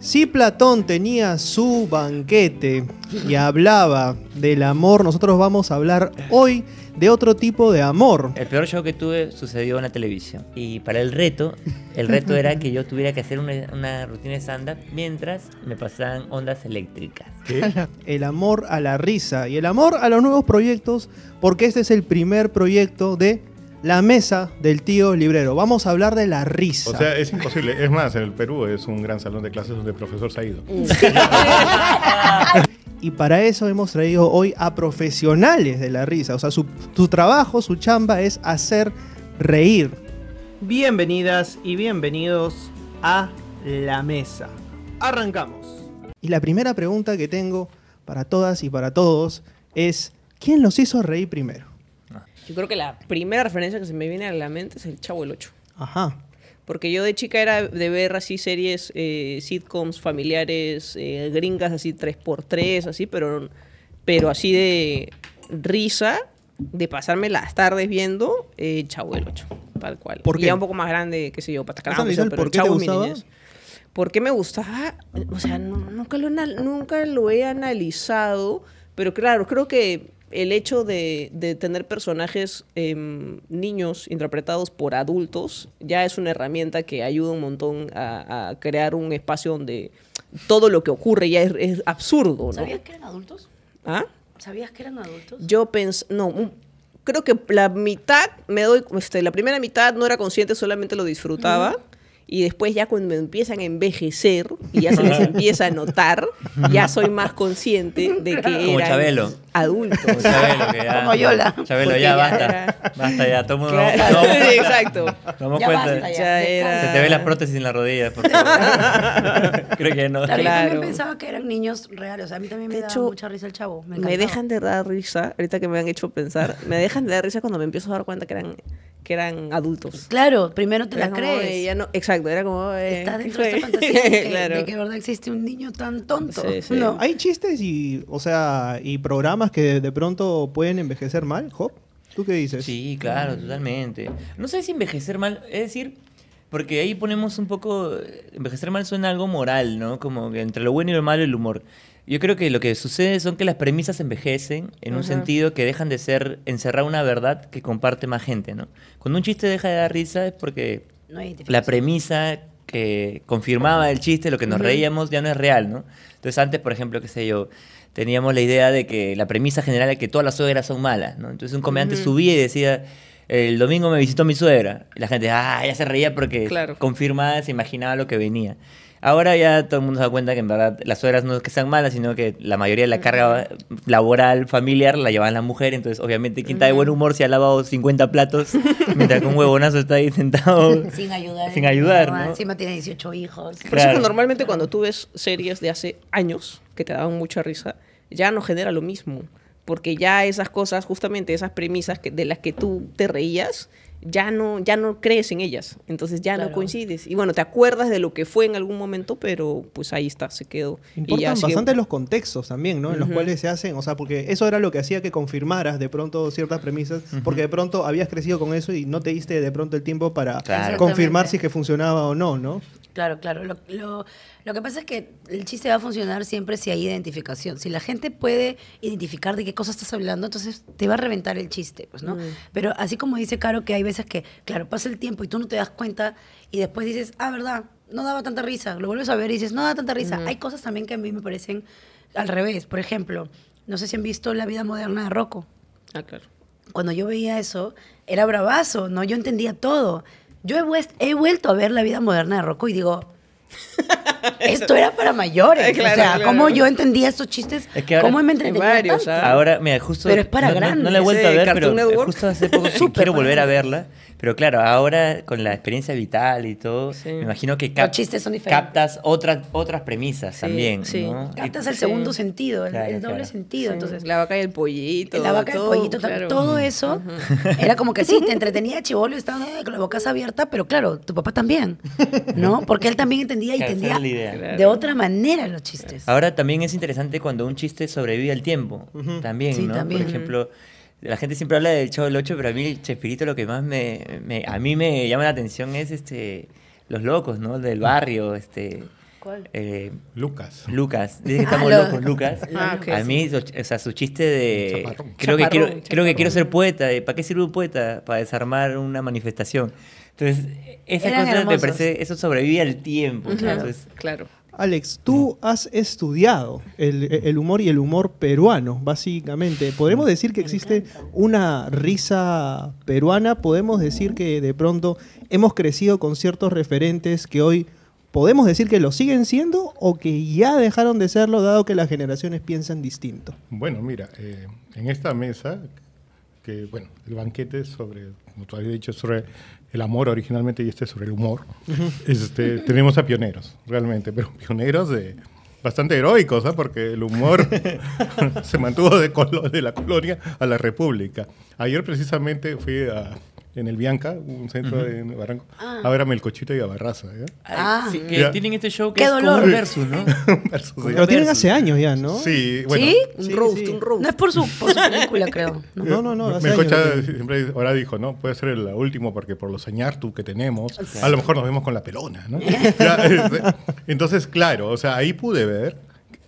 Si Platón tenía su banquete y hablaba del amor, nosotros vamos a hablar hoy de otro tipo de amor. El peor show que tuve sucedió en la televisión. Y para el reto, el reto era que yo tuviera que hacer una, rutina de stand-up mientras me pasaban ondas eléctricas. El amor a la risa y el amor a los nuevos proyectos, porque este es el primer proyecto de la mesa del tío librero. Vamos a hablar de la risa. O sea, es imposible. Es más, en el Perú es un gran salón de clases donde el profesor se ha ido. y para eso hemos traído hoy a profesionales de la risa. O sea, su, su trabajo, su chamba es hacer reír. Bienvenidas y bienvenidos a La Mesa. Arrancamos. Y la primera pregunta que tengo para todas y para todos es, ¿quién los hizo reír primero? Yo creo que la primera referencia que se me viene a la mente es el Chavo el 8. Ajá. Porque yo de chica era de ver así series, eh, sitcoms familiares, eh, gringas, así 3x3, así, pero, pero así de risa, de pasarme las tardes viendo eh, Chavo el 8, tal cual. Porque un poco más grande, qué sé yo, para pero ¿por Chavo ¿Por qué me gustaba? O sea, nunca, lo, nunca lo he analizado, pero claro, creo que el hecho de, tener personajes em, niños interpretados por adultos ya es una herramienta que ayuda un montón a, crear un espacio donde todo lo que ocurre ya es, absurdo. ¿no? ¿Sabías que eran adultos? ¿Ah? ¿Sabías que eran adultos? Yo pensé, no, creo que la mitad, me doy, este, la primera mitad no era consciente, solamente lo disfrutaba. y después ya cuando me empiezan a envejecer y ya se les empieza a notar, ya soy más consciente de que Como Chabelo adultos. ya, Como Yola. Chabelo, ya, basta. Basta ya, todo el mundo. sí, exacto. cuenta. Ya era... Se te ve las prótesis en las rodillas, Creo que no. Claro. Yo también pensaba que eran niños reales. a mí también me de mucha risa el chavo. Me, dejan de dar risa, ahorita que me han hecho pensar, me dejan de dar risa cuando me empiezo a dar cuenta que eran que eran adultos. Claro, primero te la crees. exacto, era como... está dentro de esta fantasía de que, de que, verdad existe un niño tan tonto. No. Hay chistes y, o sea, y programas que de pronto pueden envejecer mal, Job? ¿Tú qué dices? Sí, claro, totalmente. No sé si envejecer mal, es decir, porque ahí ponemos un poco, envejecer mal suena algo moral, ¿no? Como que entre lo bueno y lo malo el humor. Yo creo que lo que sucede son que las premisas envejecen en un sentido que dejan de ser encerrar una verdad que comparte más gente, ¿no? Cuando un chiste deja de dar risa es porque no la premisa que confirmaba el chiste, lo que nos reíamos, ya no es real, ¿no? Entonces antes, por ejemplo, qué sé yo, teníamos la idea de que la premisa general es que todas las suegras son malas, Entonces un comediante subía y decía, el domingo me visitó mi suegra. Y la gente, ah, ya se reía porque confirmaba, confirmada se imaginaba lo que venía. Ahora ya todo el mundo se da cuenta que en verdad las suegras no es que sean malas, sino que la mayoría de la carga laboral, familiar, la llevan la mujer. Entonces, obviamente, quien está de buen humor se ha lavado 50 platos, mientras que un huevonazo está ahí sentado. Sin ayudar. Sin ayudar. ¿no? Encima tiene 18 hijos. Por eso que normalmente cuando tú ves series de hace años que te daban mucha risa, ya no genera lo mismo. Porque ya esas cosas, justamente esas premisas de las que tú te reías, ya no, ya no crees en ellas, entonces ya no coincides. Y bueno, te acuerdas de lo que fue en algún momento, pero pues ahí está, se quedó. y ya bastante los contextos también, ¿no? En los cuales se hacen, o sea, porque eso era lo que hacía que confirmaras de pronto ciertas premisas, porque de pronto habías crecido con eso y no te diste de pronto el tiempo para confirmar si que funcionaba o no, ¿no? Claro, claro. Lo, lo, que pasa es que el chiste va a funcionar siempre si hay identificación. Si la gente puede identificar de qué cosa estás hablando, entonces te va a reventar el chiste, pues, ¿no? Mm. Pero así como dice Caro, que hay veces que, claro, pasa el tiempo y tú no te das cuenta y después dices, ah, verdad, no daba tanta risa. Lo vuelves a ver y dices, no da tanta risa. Hay cosas también que a mí me parecen al revés. Por ejemplo, no sé si han visto La vida moderna de Rocco. Ah, claro. Cuando yo veía eso, era bravazo, ¿no? Yo entendía todo. Yo he, vuelto a ver la vida moderna de Rocco y digo, esto era para mayores. Eh, o sea, cómo yo entendía esos chistes, cómo me entretenía ah. Ahora, mira, justo... Pero es para no, grandes. No, la he vuelto a ver, pero justo hace poco quiero volver a verla. Pero claro, ahora con la experiencia vital y todo, me imagino que diferentes captas otras, otras premisas también. Sí. ¿no? Captas el segundo sentido, el, doble sentido. Entonces, la vaca y el pollito. La vaca y el pollito, todo eso. Era como que sí, te entretenía chivolo, estaba eh, con la boca abierta, pero claro, tu papá también, ¿no? Porque él también entendía y entendía de otra manera los chistes. Ahora también es interesante cuando un chiste sobrevive al tiempo. También, Por ejemplo, la gente siempre habla del Chavo del 8, pero a mí el Chespirito lo que más me, a mí me llama la atención es este los locos, ¿no? Del barrio, este ¿Cuál? Eh, Lucas. Lucas. Dice que estamos ah, locos, Lucas. Ah, a mí, o sea, su chiste de. Creo, que quiero, creo que quiero ser poeta. ¿Para qué sirve un poeta? Para desarmar una manifestación. Entonces, esa cosa me parece, eso sobrevive al tiempo. Claro, Alex, tú has estudiado el, humor y el humor peruano, básicamente. ¿Podemos decir que existe una risa peruana? ¿Podemos decir que de pronto hemos crecido con ciertos referentes que hoy podemos decir que lo siguen siendo o que ya dejaron de serlo dado que las generaciones piensan distinto? Bueno, mira, eh, en esta mesa, que bueno, el banquete sobre, como tú habías dicho, sobre el amor originalmente y este sobre el humor, este, tenemos a pioneros, realmente, pero pioneros de, bastante heroicos, ¿ah? porque el humor se mantuvo de, de, la colonia a la república. Ayer precisamente fui a, en el Bianca, un centro en de Barranco. Ah. Ahora Melcochito y a Barraza. ¿ya? Ah, sí, que tienen este show que Qué es dolor. como versus, ¿no? Lo tienen hace años ya, ¿no? Sí, bueno. ¿Sí? Un roast, un roast. No es por su, película, creo. Eh, no, no, no. Melcocha siempre ahora dijo, ¿no? Puede ser el último porque por los tú que tenemos, a lo mejor nos vemos con la pelona, ¿no? Este, entonces, claro, o sea, ahí pude ver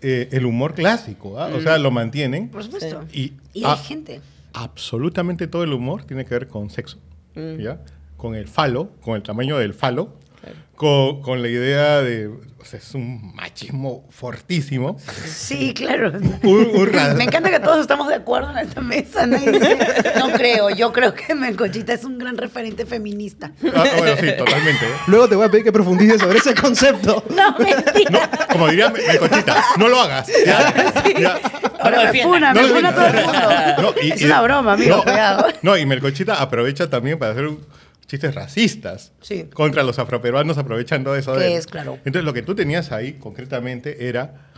eh, el humor clásico, ¿ah? O sea, mm. lo mantienen. Por supuesto. Y, hay gente. Absolutamente todo el humor tiene que ver con sexo. Mm. Con el falo, con el tamaño del falo, con, la idea de. O sea, es un machismo fortísimo. Sí, claro. Me encanta que todos estamos de acuerdo en esta mesa. ¿no? no creo, yo creo que Melcochita es un gran referente feminista. Ah, ah, bueno, sí, totalmente. Luego te voy a pedir que profundices sobre ese concepto. No, mentira. como diría Melcochita, no lo hagas. Ya, me funa, todo el mundo. es una broma, amigo, no, cuidado. No, y Melcochita aprovecha también para hacer un chistes racistas contra los afroperuanos aprovechando eso Entonces lo que tú tenías ahí concretamente era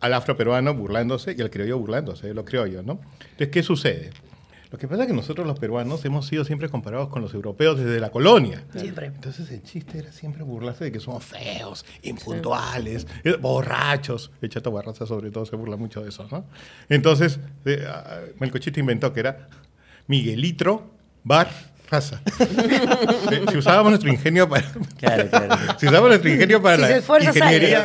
al afroperuano burlándose y al criollo burlándose de los criollos, ¿no? Entonces, ¿qué sucede? Lo que pasa es que nosotros los peruanos hemos sido siempre comparados con los europeos desde la colonia. Siempre. Entonces el chiste era siempre burlarse de que somos feos, impuntuales, eh, borrachos. El Chato Barraza sobre todo se burla mucho de eso, ¿no? Entonces, eh, ah, el Melcochito inventó que era Miguelitro, bar, Raza. si, usábamos nuestro ingenio para. Claro, claro. Si usábamos nuestro ingenio para si la esfuerza, ingeniería.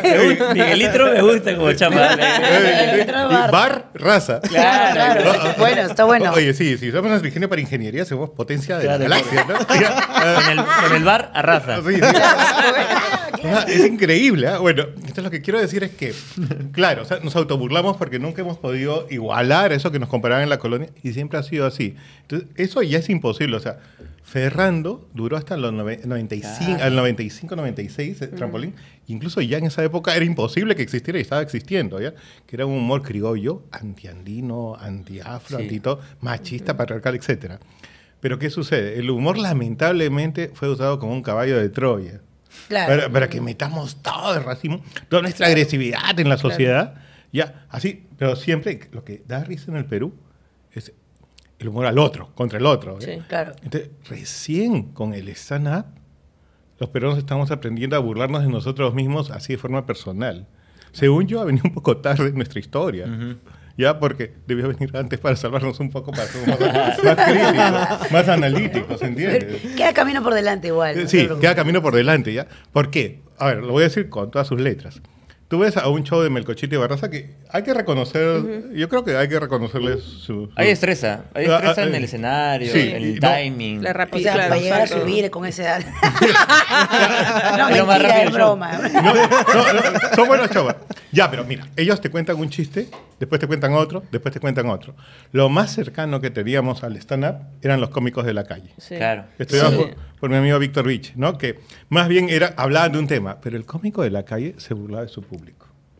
Miguelitro me gusta como chapa. Eh. bar. raza. Claro, claro. Ah, ah. bueno, está bueno. Oye, sí, si usamos nuestro ingenio para ingeniería, somos potencia de la galaxia, ¿no? Ah. Con el, bar a raza. Sí, es increíble. ¿eh? Bueno, entonces lo que quiero decir es que, claro, o sea, nos autoburlamos porque nunca hemos podido igualar eso que nos comparaban en la colonia y siempre ha sido así. Entonces, eso ya es imposible. O sea, Ferrando duró hasta los 95, al 95, 96, eh, trampolín. Incluso ya en esa época era imposible que existiera y estaba existiendo, ¿ya? Que era un humor criollo, antiandino, antiafro, anti todo, machista, patriarcal, etcétera. Pero ¿qué sucede? El humor lamentablemente fue usado como un caballo de Troya. Claro. Para, que metamos todo el racismo, toda nuestra agresividad en la sociedad. Ya, así, pero siempre lo que da risa en el Perú es el humor al otro, contra el otro. ¿eh? Sí, claro. Entonces, recién con el stand los peruanos estamos aprendiendo a burlarnos de nosotros mismos así de forma personal. Según yo, ha venido un poco tarde en nuestra historia. Ya, porque debió venir antes para salvarnos un poco, para ser más, más críticos, más analíticos, ¿entiendes? queda camino por delante igual. Sí, queda camino por delante, ¿ya? ¿Por qué? A ver, lo voy a decir con todas sus letras. Tú ves a un show de Melcochito y Barraza que hay que reconocer, yo creo que hay que reconocerles su, Hay estresa. hay ah, estresa ah, en el eh, escenario, el timing. La rapidez. O sea, para llegar a subir con ese... no, mentira, más es son buenos shows. Ya, pero mira, ellos te cuentan un chiste, después te cuentan otro, después te cuentan otro. Lo más cercano que teníamos al stand-up eran los cómicos de la calle. Claro. Estudiamos por, mi amigo Víctor Vich, ¿no? Que más bien era hablar de un tema, pero el cómico de la calle se burlaba de su público.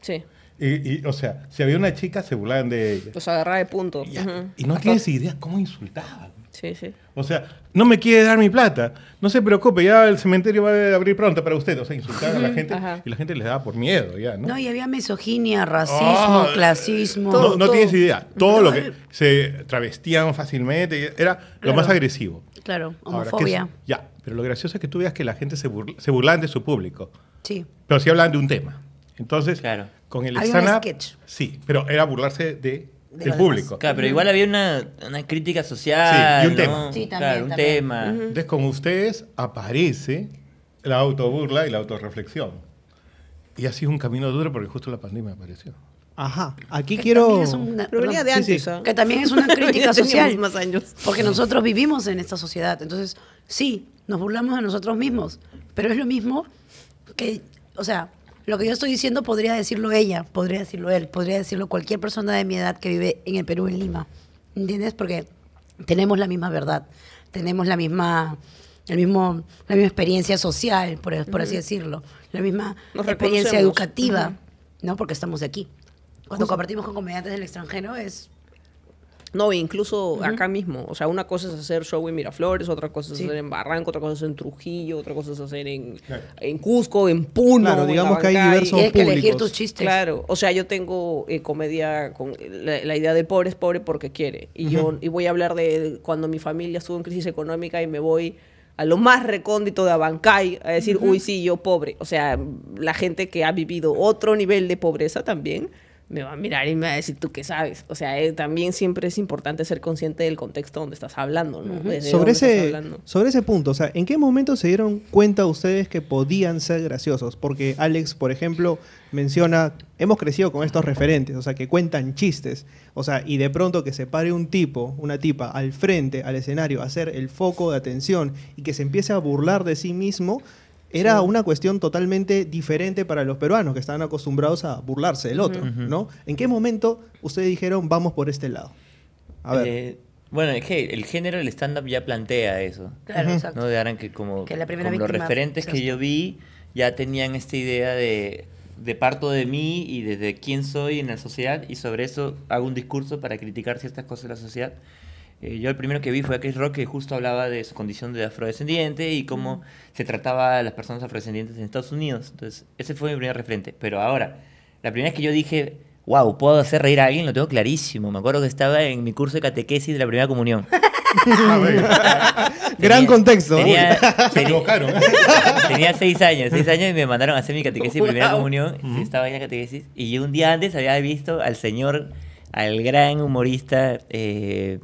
Sí. Y, o sea, si había una chica, se burlaban de ella. Pues agarraba de punto. Y, no tienes idea cómo insultaban. Sí, sí. O sea, no me quiere dar mi plata. No se preocupe, ya el cementerio va a abrir pronto para usted. O sea, insultaban a la gente y la gente les daba por miedo ya, ¿no? No, y había misoginia, racismo, ah, clasismo. no, tienes idea. Todo lo que se travestían fácilmente era lo más agresivo. Claro, homofobia. ya, pero lo gracioso es que tú veas que la gente se, burla, de su público. Sí. Pero sí hablan de un tema. Entonces, claro. Con el sketch. Sí, pero era burlarse de, el del público. Claro, pero igual había una, una crítica social. Sí, y un tema. también, Claro, un tema. Entonces, con ustedes aparece la autoburla y la autorreflexión. Y así es un camino duro porque justo la pandemia apareció. Ajá. Aquí quiero. de antes. ¿ah? Que también es una crítica social. Porque nosotros vivimos en esta sociedad. Entonces, sí, nos burlamos de nosotros mismos. Pero es lo mismo que, o sea, lo que yo estoy diciendo podría decirlo ella, podría decirlo él, podría decirlo cualquier persona de mi edad que vive en el Perú, en Lima. ¿Entiendes? Porque tenemos la misma verdad, tenemos la misma, el mismo, la misma experiencia social, por, así decirlo, la misma experiencia educativa, ¿no? Porque estamos aquí. Cuando compartimos con comediantes del extranjero es no, e incluso acá mismo. O sea, una cosa es hacer show en Miraflores, otra cosa es hacer en Barranco, otra cosa es en Trujillo, otra cosa es hacer en, en Cusco, en Puno. Claro, digamos que hay diversos Tienes que elegir tus chistes. Claro. O sea, yo tengo eh, comedia con la, idea de pobre es pobre porque quiere. Y yo y voy a hablar de cuando mi familia estuvo en crisis económica y me voy a lo más recóndito de Abancay, a decir, uy, sí, yo pobre. O sea, la gente que ha vivido otro nivel de pobreza también me va a mirar y me va a decir tú qué sabes. O sea, eh, también siempre es importante ser consciente del contexto donde estás hablando, ¿no? sobre, ese, sobre ese punto, o sea, ¿en qué momento se dieron cuenta ustedes que podían ser graciosos? Porque Alex, por ejemplo, menciona, hemos crecido con estos referentes, o sea, que cuentan chistes, o sea, y de pronto que se pare un tipo, una tipa, al frente, al escenario, a ser el foco de atención y que se empiece a burlar de sí mismo era una cuestión totalmente diferente para los peruanos que estaban acostumbrados a burlarse del otro, ¿no? ¿En qué momento ustedes dijeron vamos por este lado? Eh, bueno, el, género del stand-up ya plantea eso. Claro, exacto. ¿no? De Aran que como, que como los referentes que yo vi ya tenían esta idea de de parto de mí y desde quién soy en la sociedad y sobre eso hago un discurso para criticar ciertas cosas de la sociedad. Eh, yo el primero que vi fue a Chris Rock que justo hablaba de su condición de afrodescendiente y cómo se trataba a las personas afrodescendientes en Estados Unidos. Entonces, ese fue mi primer referente. Pero ahora, la primera vez que yo dije, wow, puedo hacer reír a alguien, lo tengo clarísimo. Me acuerdo que estaba en mi curso de catequesis de la primera comunión. Ah, gran contexto. Tenía, Se equivocaron. tenía seis años, seis años y me mandaron a hacer mi catequesis de primera comunión. Estaba en la catequesis y un día antes había visto al señor al gran humorista eh,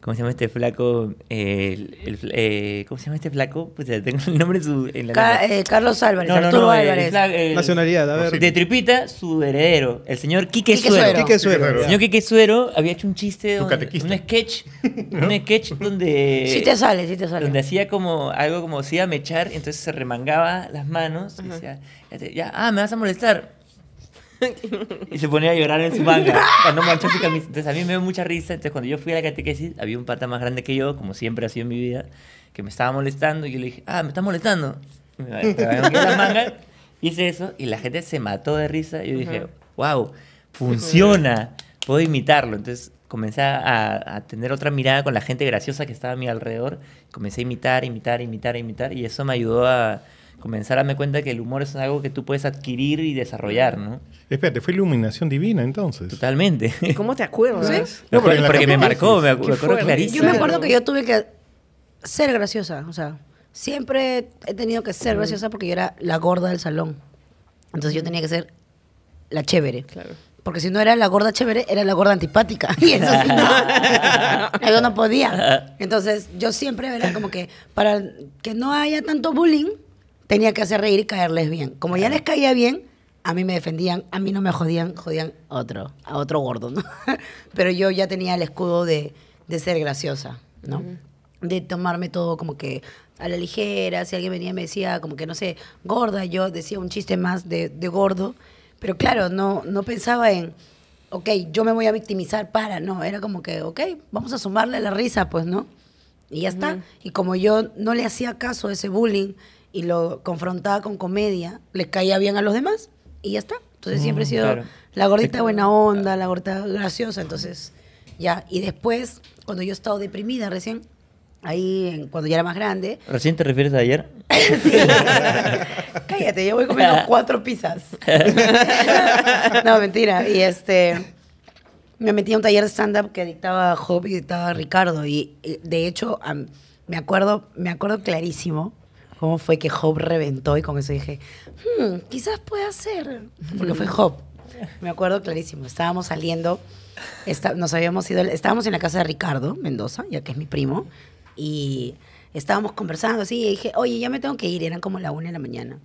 ¿Cómo se llama este flaco? Eh, ¿Cómo se llama este flaco? Pues tengo el nombre en, su, en la Ca eh, Carlos Álvarez, Arturo Álvarez. Nacionalidad, a ver. De Tripita, su heredero, el señor Quique, Suero. Suero. El señor Quique Suero había hecho un chiste, un sketch, un sketch donde... Sí te sale, sí te sale. Donde hacía como algo como si iba a mechar, entonces se remangaba las manos y decía, ya, ah, me vas a molestar y se ponía a llorar en su manga cuando Entonces a mí me dio mucha risa. Entonces cuando yo fui a la catequesis, había un pata más grande que yo, como siempre ha sido en mi vida, que me estaba molestando. Y yo le dije, ah, me está molestando. Y la manga. Hice eso y la gente se mató de risa. Y yo dije, wow, funciona. Puedo imitarlo. Entonces comencé a, a, tener otra mirada con la gente graciosa que estaba a mi alrededor. Comencé a imitar, imitar, imitar, imitar. Y eso me ayudó a comenzar a darme cuenta que el humor es algo que tú puedes adquirir y desarrollar, ¿no? Espérate, fue iluminación divina entonces. Totalmente. ¿Cómo te acuerdas? No, porque, me marcó, me, acuerdo clarísimo. Yo me acuerdo que yo tuve que ser graciosa, o sea, siempre he tenido que ser graciosa porque yo era la gorda del salón. Entonces yo tenía que ser la chévere. Porque si no era la gorda chévere, era la gorda antipática. Y eso sí, no. Eso no podía. Entonces, yo siempre era como que para que no haya tanto bullying, tenía que hacer reír y caerles bien. Como ya les caía bien, a mí me defendían, a mí no me jodían, jodían a otro, a otro gordo, ¿no? Pero yo ya tenía el escudo de, de ser graciosa, ¿no? De tomarme todo como que a la ligera, si alguien venía y me decía como que, no sé, gorda, yo decía un chiste más de, de gordo, pero claro, no, no pensaba en, ok, yo me voy a victimizar para, no, era como que, ok, vamos a sumarle la risa, pues, ¿no? Y ya está. Y como yo no le hacía caso a ese bullying, y lo confrontaba con comedia, le caía bien a los demás y ya está. Entonces siempre he mm, sido la gordita buena onda, la gordita graciosa, entonces ya. Y después, cuando yo he estado deprimida recién, ahí cuando ya era más grande. ¿Recién te refieres a ayer? Cállate, yo voy comiendo cuatro pizzas. no, mentira. Y este me metí a un taller de stand-up que dictaba Hobby y dictaba Ricardo. Y, eh, de hecho, me, acuerdo, me acuerdo clarísimo cómo fue que Job reventó y con eso dije, hmm, quizás pueda ser, porque fue Job. Me acuerdo clarísimo, estábamos saliendo, nos habíamos ido, estábamos en la casa de Ricardo Mendoza, ya que es mi primo, y estábamos conversando así, y dije, oye, ya me tengo que ir, eran como la una de la mañana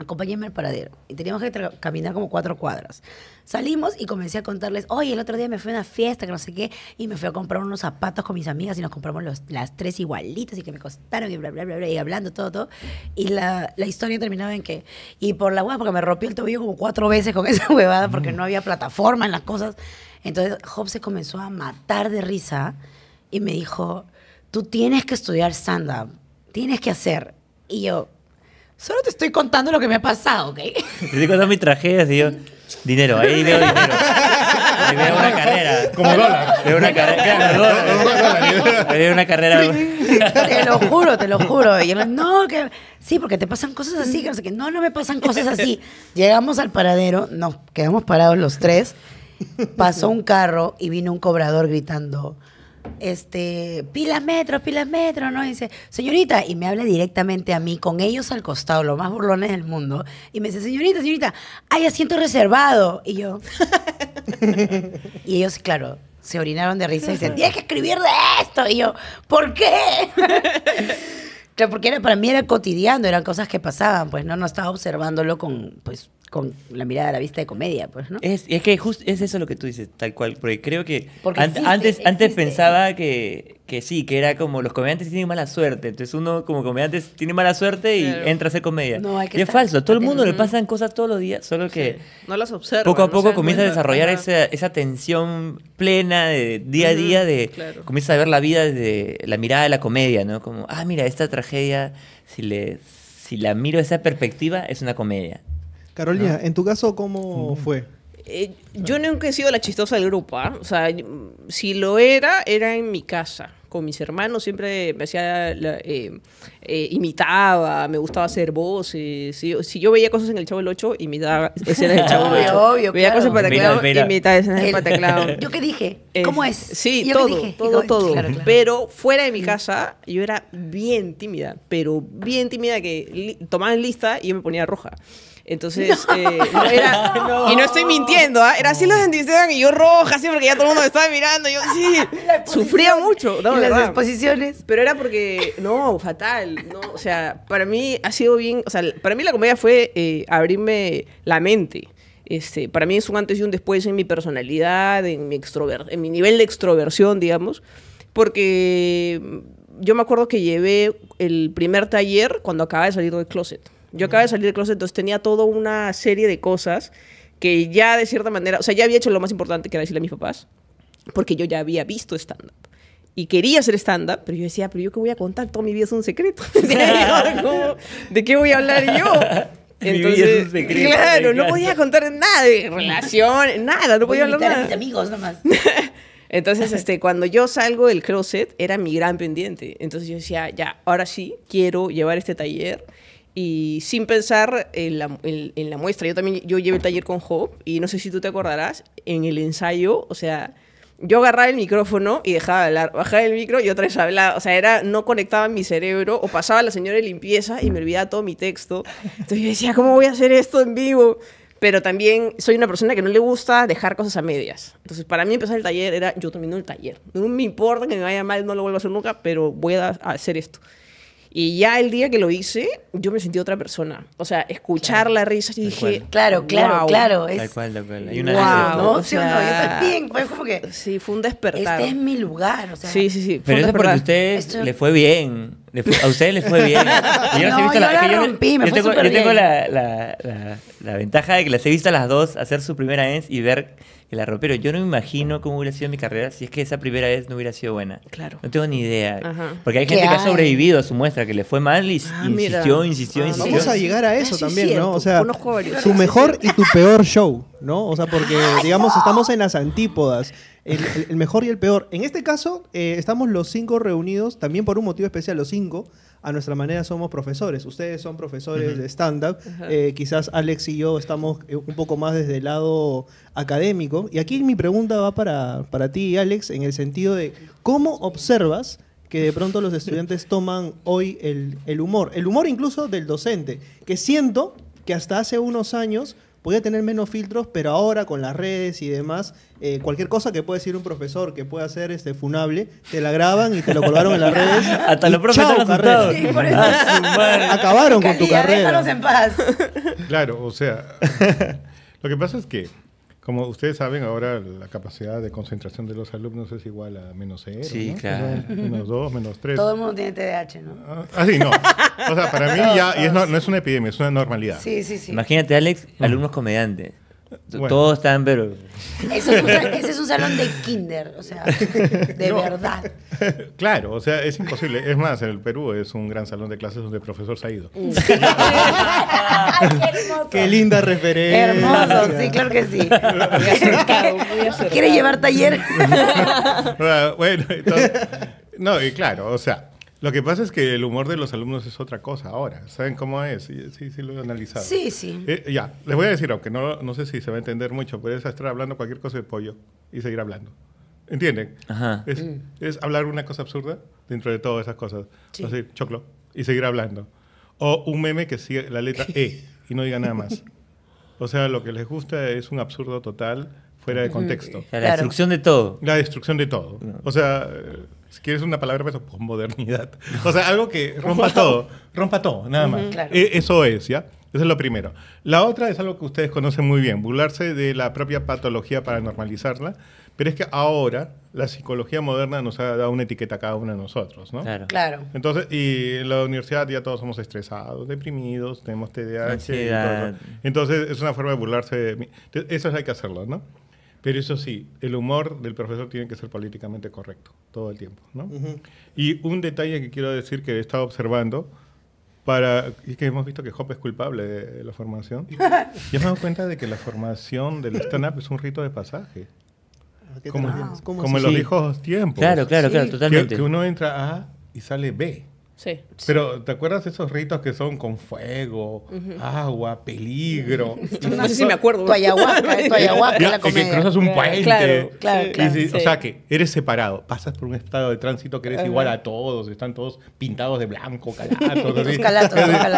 acompáñenme al paradero. Y teníamos que caminar como cuatro cuadras. Salimos y comencé a contarles, oye, el otro día me fui a una fiesta, que no sé qué, y me fui a comprar unos zapatos con mis amigas y nos compramos los, las tres igualitas y que me costaron y bla, bla, bla, bla, y hablando todo, todo. Y la, la historia terminaba en que, y por la huevada, porque me rompió el tobillo como cuatro veces con esa huevada, porque mm. no había plataforma en las cosas. Entonces Job se comenzó a matar de risa y me dijo, tú tienes que estudiar stand-up, tienes que hacer. Y yo, Solo te estoy contando lo que me ha pasado, ¿ok? Te estoy contando mi tragedia. te dinero, ahí veo dinero. Ahí veo una carrera. Como dólar. Veo una carrera. Veo una carrera. Te lo juro, te lo juro. Y yo, no, que sí, porque te pasan cosas así, que no No, no me pasan cosas así. Llegamos al paradero, nos quedamos parados los tres. Pasó un carro y vino un cobrador gritando, este, pila metro, pila metro, ¿no? dice, señorita, y me habla directamente a mí, con ellos al costado, los más burlones del mundo, y me dice, señorita, señorita, hay asiento reservado. Y yo, y ellos, claro, se orinaron de risa y dicen, tienes que escribir de esto. Y yo, ¿por qué? claro, porque era, para mí era cotidiano, eran cosas que pasaban, pues no, no estaba observándolo con, pues, con la mirada a la vista de comedia, pues, ¿no? Es, que es eso lo que tú dices, tal cual, porque creo que antes, antes pensaba que, que, sí, que era como los comediantes tienen mala suerte, entonces uno como comediante tiene mala suerte y entra a hacer comedia. No, hay que y es falso, todo el mundo le pasan cosas todos los días, solo que poco a poco comienza a desarrollar esa, esa tensión plena de día a día, de comienza a ver la vida desde la mirada de la comedia, ¿no? Como, ah, mira, esta tragedia, si le... Si la miro desde esa perspectiva, es una comedia Carolina, ah. ¿en tu caso cómo mm. fue? Eh, yo nunca he sido la chistosa del grupo, ¿ah? o sea, si lo era, era en mi casa. Con mis hermanos siempre me hacía, eh, eh, imitaba, me gustaba hacer voces. Si, yo veía cosas en el Chavo del 8, imitaba escenas del Chavo del 8. Obvio, Veía cosas para teclado, imitaba escenas el, pataclado. ¿Yo qué dije? Eh, ¿Cómo es? Sí, todo, todo, todo. Pero fuera de mi mm. casa, yo era bien tímida, pero bien tímida que tomaba tomaban lista y yo me ponía roja. Entonces, eh, y no estoy mintiendo, ¿ah? era así los dentistas y yo roja, así porque ya todo el mundo me estaba mirando. Yo sí, sufría mucho. las exposiciones. Pero era porque, no, fatal. No, o sea, para mí ha sido bien, o sea, para mí la comedia fue eh, abrirme la mente. Este, para mí es un antes y un después en mi personalidad, en mi, extrover en mi nivel de extroversión, digamos, porque yo me acuerdo que llevé el primer taller cuando acababa de salir del closet. Yo acababa de salir del closet, entonces tenía toda una serie de cosas que ya de cierta manera, o sea, ya había hecho lo más importante que era decirle a mis papás, porque yo ya había visto stand-up. Y quería hacer stand-up, pero yo decía, pero yo qué voy a contar, toda mi vida es un secreto. ¿De qué voy a hablar yo? Entonces, un secreto, claro, no podía contar nada de relación, nada, no podía hablar nada. A mis amigos nomás. Entonces, este, cuando yo salgo del closet, era mi gran pendiente. Entonces yo decía, ya, ahora sí, quiero llevar este taller y sin pensar en la, muestra. Yo también, yo llevé taller con Hope y no sé si tú te acordarás, en el ensayo, o sea, yo agarraba el micrófono y dejaba hablar, bajaba el micro y otra vez hablaba, o sea, era, no conectaba mi cerebro o pasaba la señora de limpieza y me olvidaba todo mi texto. Entonces yo decía, ¿cómo voy a hacer esto en vivo? Pero también soy una persona que no le gusta dejar cosas a medias. Entonces, para mí empezar el taller era, yo termino el taller. No me importa que me vaya mal, no lo vuelva a hacer nunca, pero voy a hacer esto. Y ya el día que lo hice, yo me sentí otra persona. O sea, escuchar la risa y dije. Claro, claro, claro. Es, tal cual, tal cual. Hay una wow, risa, O no, yo también. como que. Sí, fue un despertar. Este es mi lugar. O sea, sí, sí, sí. Pero eso es porque a usted le fue bien a ustedes les fue bien. Yo no, la, yo tengo la, ventaja de que las he visto a las dos hacer su primera vez y ver que la rompieron. Yo no me imagino cómo hubiera sido mi carrera si es que esa primera vez no hubiera sido buena. Claro. No tengo ni idea. Porque hay gente que ha sobrevivido a su muestra, que le fue mal y ah, insistió, insistió, insistió, ah, Vamos a llegar a eso también, ¿no? O sea, su mejor y tu peor show, ¿no? O sea, porque, digamos, estamos en las antípodas el, mejor y el peor. En este caso, eh, estamos los cinco reunidos, también por un motivo especial, los cinco. A nuestra manera somos profesores. Ustedes son profesores de stand-up. Eh, quizás Alex y yo estamos eh, un poco más desde el lado académico. Y aquí mi pregunta va para, ti, Alex, en el sentido de cómo observas que de pronto los estudiantes toman hoy el, el humor. El humor incluso del docente, que siento que hasta hace unos años podía tener menos filtros, pero ahora con las redes y demás, eh, cualquier cosa que pueda decir un profesor que pueda ser este, funable, te la graban y te lo colgaron en las redes. Hasta los profesores ah, Acabaron con tu carrera. en paz. Claro, o sea, lo que pasa es que como ustedes saben, ahora la capacidad de concentración de los alumnos es igual a menos cero. claro. menos dos, menos tres. Todo el mundo tiene TDAH, ¿no? Ah, sí, no. O sea, para mí ya y es no, es una epidemia, es una normalidad. Sí, sí, sí. Imagínate, Alex, mm. alumnos comediantes. Todo está en Perú. ese es un salón de kinder, o sea, de verdad. Claro, o sea, es imposible. Es más, en el Perú es un gran salón de clases donde el profesor se ha ido. Mm. Qué, linda referencia. Hermoso, sí, claro que sí. quiere llevar taller? bueno, entonces, no, y claro, o sea, lo que pasa es que el humor de los alumnos es otra cosa ahora. ¿Saben cómo es? Sí, sí, lo he analizado. Sí, sí. Eh, ya, les voy a decir, aunque no, no sé si se va a entender mucho, puedes estar hablando cualquier cosa de pollo y seguir hablando. ¿Entienden? Ajá. Es, mm. es hablar una cosa absurda dentro de todas esas cosas. Sí. O sea, choclo y seguir hablando. O un meme que sigue la letra E y no diga nada más. O sea, lo que les gusta es un absurdo total fuera de contexto. la destrucción de todo. La destrucción de todo. O sea si quieres una palabra, eso, modernidad. O sea, algo que rompa todo, rompa todo, nada más. E, eso es, ¿ya? Eso es lo primero. La otra es algo que ustedes conocen muy bien, burlarse de la propia patología para normalizarla, pero es que ahora la psicología moderna nos ha dado una etiqueta a cada uno de nosotros, ¿no? Claro. Entonces, y en la universidad ya todos somos estresados, deprimidos, tenemos TDAH. Y todo, Entonces, es una forma de burlarse. De eso hay que hacerlo, ¿no? Pero eso sí, el humor del profesor tiene que ser políticamente correcto todo el tiempo. ¿no? Y un detalle que quiero decir que he estado observando, para, y que hemos visto que Hop es culpable de, la formación, yo me he dado cuenta de que la formación del stand-up es un rito de pasaje. Ah, como, como en los viejos tiempos. Claro, claro, claro, totalmente. que uno entra A y sale B. Sí. Pero ¿te acuerdas esos ritos que son con fuego, agua, peligro? no, sé si me acuerdo. Tu ayahuasca, tu ayahuasca. la Que cruzas un puente. O sea que eres separado, pasas por un estado de tránsito que eres igual a todos, están todos pintados de blanco, calatos.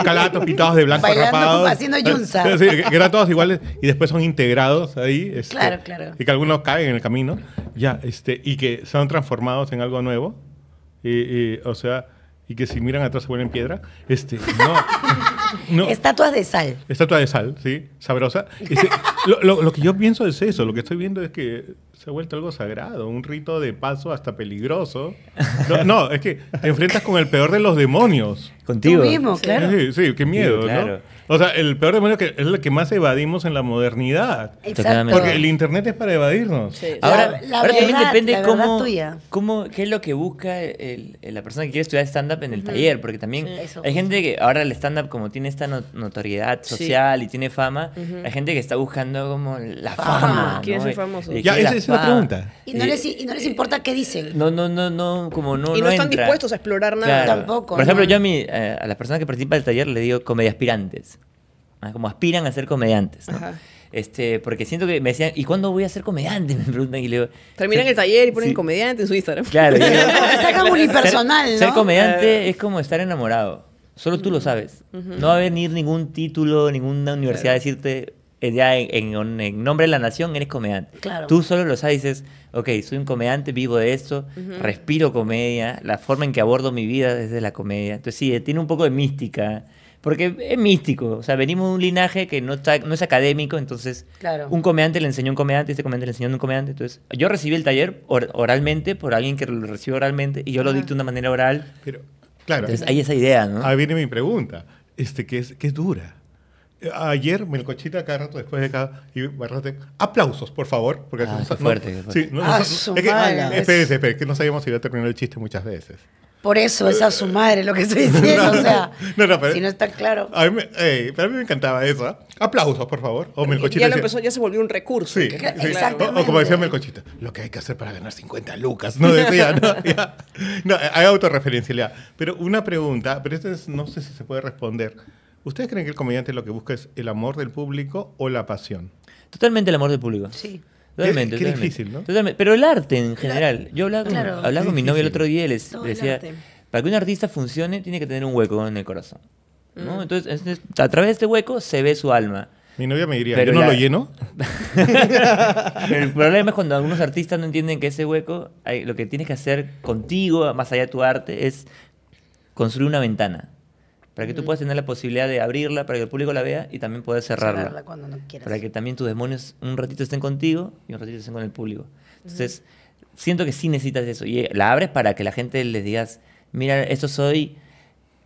calatos, pintados de blanco, Bailando, rapados. haciendo yunza. que eran todos iguales y después son integrados ahí. Este, claro, claro. Y que algunos caen en el camino. Ya, este, y que son transformados en algo nuevo. o sea, y que si miran atrás se vuelven piedra. Este, no, Estatuas de sal. Estatua de sal, sí, sabrosa. Este, lo, que yo pienso es eso, lo que estoy viendo es que se ha vuelto algo sagrado, un rito de paso hasta peligroso. No, es que te enfrentas con el peor de los demonios. Contigo. Tú mismo, claro. Sí, sí, qué miedo, claro. O sea, el peor demonio que es el que más evadimos en la modernidad. Exactamente. Porque el internet es para evadirnos. Ahora, la, también depende cómo, cómo, qué es lo que busca la persona que quiere estudiar stand-up en el taller. Porque también hay gente que ahora el stand-up, como tiene esta notoriedad social y tiene fama, hay gente que está buscando como la fama. Quiere ser famoso. Ya, esa es la pregunta. Y no, les, importa qué dicen. No, no, no, no, como no. Y no, están dispuestos a explorar nada. Tampoco. Por ejemplo, yo a, eh, a las personas que participan del taller le digo comedia aspirantes como aspiran a ser comediantes. Este, porque siento que me decían, ¿y cuándo voy a ser comediante? Me preguntan y le Terminan el taller y ponen comediante en su Instagram. Claro. Sacan unipersonal. Ser, ¿no? ser comediante es como estar enamorado. Solo tú lo sabes. No va a venir ningún título, ninguna universidad a decirte, eh, ya en, nombre de la nación eres comediante. Claro. Tú solo lo sabes y dices, ok, soy un comediante, vivo de esto, respiro comedia, la forma en que abordo mi vida es de la comedia. Entonces sí, eh, tiene un poco de mística. Porque es místico, o sea, venimos de un linaje que no, está, no es académico, entonces un comediante le enseñó a un comediante, este comediante le enseñó a un comediante, entonces yo recibí el taller oralmente por alguien que lo recibió oralmente y yo lo dicto de una manera oral. Pero, claro. Entonces hay esa idea, ¿no? Ahí viene mi pregunta, este, que, es, que es dura. Ayer, Melcochita, cada rato después de cada. Y aplausos, por favor. Porque ah, fuerte. Ah, es que, que no sabíamos si iba a terminar el chiste muchas veces. Por eso es a su madre lo que estoy diciendo. o sea, no, no, pero, si no está claro. A mí, me encantaba eso. ¿ah? Aplausos, por favor. O Melcochita. Ya, lo empezó, ya se volvió un recurso. Sí, O, como decía Melcochita, lo que hay que hacer para ganar 50 lucas. No decía, no, no hay autorreferencialidad. Pero una pregunta, pero esta no sé si se puede responder. ¿Ustedes creen que el comediante lo que busca es el amor del público o la pasión? Totalmente el amor del público. Sí. Totalmente. difícil, ¿no? Pero el arte en general. Yo hablaba con, mi novia el otro día y les decía, para que un artista funcione tiene que tener un hueco en el corazón. Mm. Entonces, a través de este hueco se ve su alma. Mi novia me diría, Pero no lo lleno? el problema es cuando algunos artistas no entienden que ese hueco, lo que tienes que hacer contigo, más allá de tu arte, es construir una ventana para que tú puedas tener la posibilidad de abrirla, para que el público la vea y también puedas cerrarla. cuando no Para que también tus demonios un ratito estén contigo y un ratito estén con el público. Entonces, siento que sí necesitas eso. Y la abres para que la gente les digas, mira, esto soy,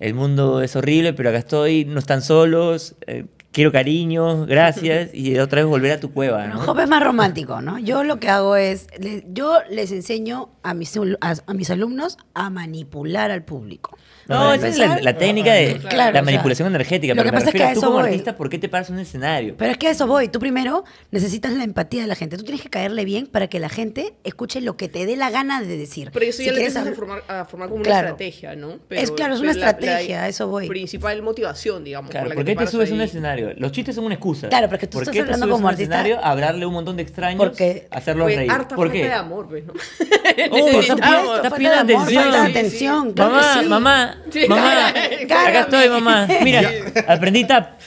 el mundo es horrible, pero acá estoy, no están solos, eh, quiero cariño, gracias, y otra vez volver a tu cueva. ¿no? es más romántico, ¿no? Yo lo que hago es, yo les enseño a mis, a mis alumnos a manipular al público. No, esa es la, técnica de la manipulación energética. Lo pero que pasa es que tú como artista, ¿por qué te paras un escenario? Pero es que a eso voy. Tú primero necesitas la empatía de la gente. Tú tienes que caerle bien para que la gente escuche lo que te dé la gana de decir. Pero eso ya le tienes a formar, como una estrategia, ¿no? es claro, es una estrategia, eso voy. Principal motivación, digamos. Claro, por, qué te, este subes a un escenario? Los chistes son una excusa. Claro, que tú estás hablando como artista. a hablarle un montón de extraños, porque, hacerlos reír. ¿Por qué? de amor, pues, ¿no? Estás pidiendo atención. Mamá, mamá, mamá, acá estoy, mamá. Mira, aprendí tap.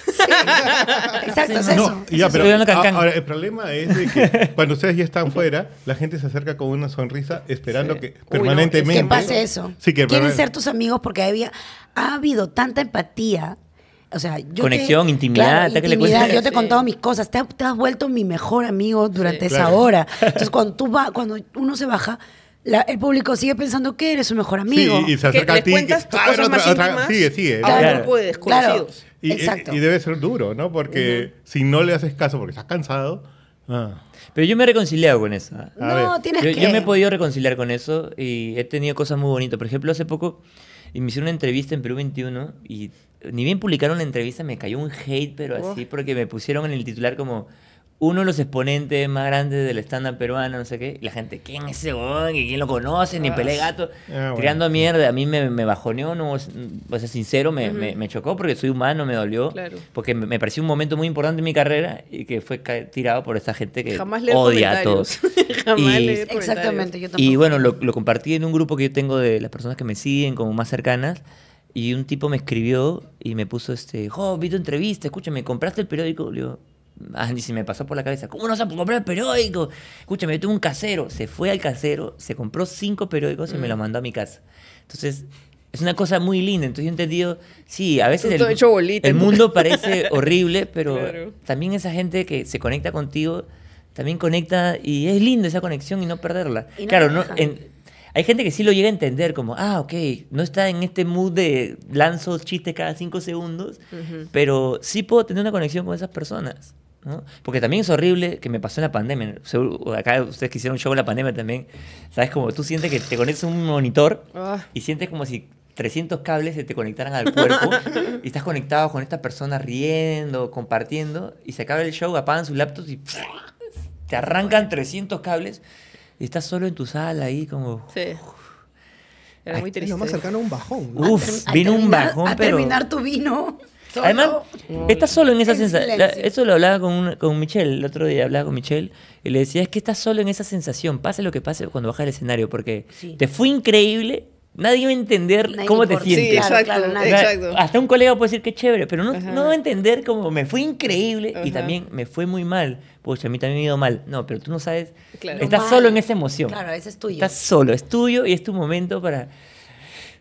Exacto, es eso. ahora, el problema es que cuando ustedes ya están fuera, la gente se acerca con una sonrisa esperando que permanentemente... pase eso. Sí, que Quieren ser tus amigos porque había, ha habido tanta empatía o sea, yo Conexión, intimidad, yo te he contado mis cosas, te, te, has vuelto mi mejor amigo durante esa hora. Entonces, cuando tú cuando uno se baja, el público sigue pensando que eres su mejor amigo. y se acerca a ti. que, Claro, y, eh, y, debe ser duro, ¿no? Porque si no le haces caso porque estás cansado. Ah. Pero yo me he reconciliado con eso. ¿ah? No, tienes yo, que. Yo me he podido reconciliar con eso y he tenido cosas muy bonitas. Por ejemplo, hace poco me hicieron una entrevista en Perú 21 y ni bien publicaron la entrevista me cayó un hate, pero así, porque me pusieron en el titular como uno de los exponentes más grandes del estándar peruano, no sé qué. La gente, ¿quién es ese ¿Y quién lo conoce? Ni ah, pelea gato. Ah, mierda. A mí me, bajoneó, no, pues ser sincero, me, chocó porque soy humano, me dolió. Porque me, pareció un momento muy importante en mi carrera y que fue tirado por esta gente que odia a todos. Jamás y, Exactamente, yo Y bueno, lo, compartí en un grupo que yo tengo de las personas que me siguen como más cercanas. Y un tipo me escribió y me puso este, oh, vi tu entrevista, escúchame, ¿compraste el periódico? Ah, ni se me pasó por la cabeza, ¿cómo no se puede comprar periódico? Escúchame, yo tuve un casero, se fue al casero, se compró cinco periódicos y me mm. los mandó a mi casa. Entonces, es una cosa muy linda, entonces yo he entendido, sí, a veces el, el mundo parece horrible, pero también esa gente que se conecta contigo, también conecta y es lindo esa conexión y no perderla. claro, no, hay gente que sí lo llega a entender, como, ah, ok, no está en este mood de lanzo chistes cada cinco segundos, pero sí puedo tener una conexión con esas personas. Porque también es horrible que me pasó en la pandemia. acá ustedes que hicieron un show en la pandemia también. ¿Sabes? Como tú sientes que te conectas a un monitor ah. y sientes como si 300 cables se te conectaran al cuerpo y estás conectado con esta persona riendo, compartiendo y se acaba el show, apagan sus laptops y te arrancan 300 cables y estás solo en tu sala ahí como... Sí. Era muy triste. más cercano a un bajón. Uf, vino un bajón, A terminar tu vino. Además, estás solo en esa sensación. Eso lo hablaba con, Michelle, el otro día hablaba con Michelle y le decía, es que estás solo en esa sensación, pase lo que pase cuando bajas el escenario, porque te fue increíble, nadie va a entender cómo te sientes. Hasta un colega puede decir que chévere, pero no, va a entender cómo me fue increíble y también me fue muy mal. porque a mí también me ha ido mal. No, pero tú no sabes. Estás solo en esa emoción. Claro, ese es tuyo. Estás solo, es tuyo y es tu momento para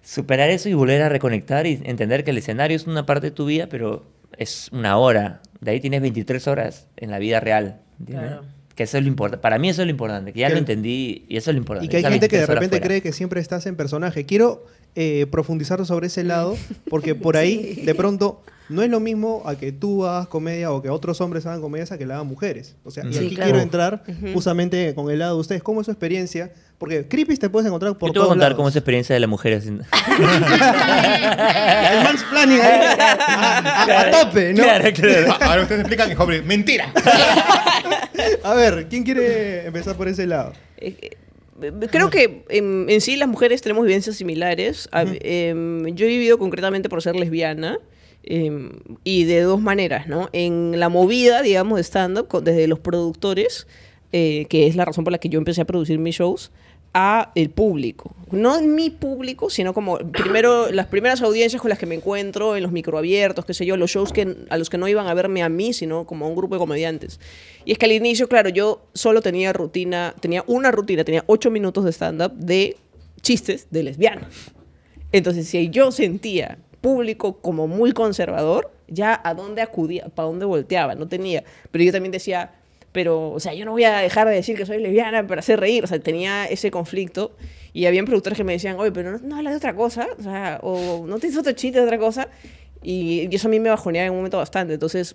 superar eso y volver a reconectar y entender que el escenario es una parte de tu vida, pero es una hora. De ahí tienes 23 horas en la vida real. ¿Entiendes? Que eso es lo importante. Para mí eso es lo importante, que ya lo entendí y eso es lo importante. Y que hay gente que de repente cree que siempre estás en personaje. Quiero eh, profundizar sobre ese mm. lado, porque por ahí, de pronto, no es lo mismo a que tú hagas comedia o que otros hombres hagan comedia a que la hagan mujeres. O sea, y aquí quiero entrar justamente con el lado de ustedes. ¿Cómo es su experiencia? Porque creepy te puedes encontrar por Yo te voy contar cómo es su experiencia de la mujer haciendo. el a, tope, ¿no? Claro, claro. Ahora ustedes explican hombre, mentira. a ver, ¿quién quiere empezar por ese lado? Eh, eh, creo que en, sí las mujeres tenemos vivencias similares. Em, yo he vivido concretamente por ser lesbiana. Em, y de dos maneras, ¿no? En la movida, digamos, de stand-up, desde los productores, eh, que es la razón por la que yo empecé a producir mis shows, a el público. No mi público, sino como primero las primeras audiencias con las que me encuentro en los microabiertos, qué sé yo, los shows que, a los que no iban a verme a mí, sino como a un grupo de comediantes. Y es que al inicio, claro, yo solo tenía rutina, tenía una rutina, tenía ocho minutos de stand-up de chistes de lesbianas. Entonces, si yo sentía público como muy conservador, ya a dónde acudía, para dónde volteaba, no tenía. Pero yo también decía, pero, o sea, yo no voy a dejar de decir que soy lesbiana para hacer reír, o sea, tenía ese conflicto y había productores que me decían, oye, pero no, no hablas de otra cosa, o sea, o no tienes otro chiste de otra cosa, y, y eso a mí me bajoneaba en un momento bastante, entonces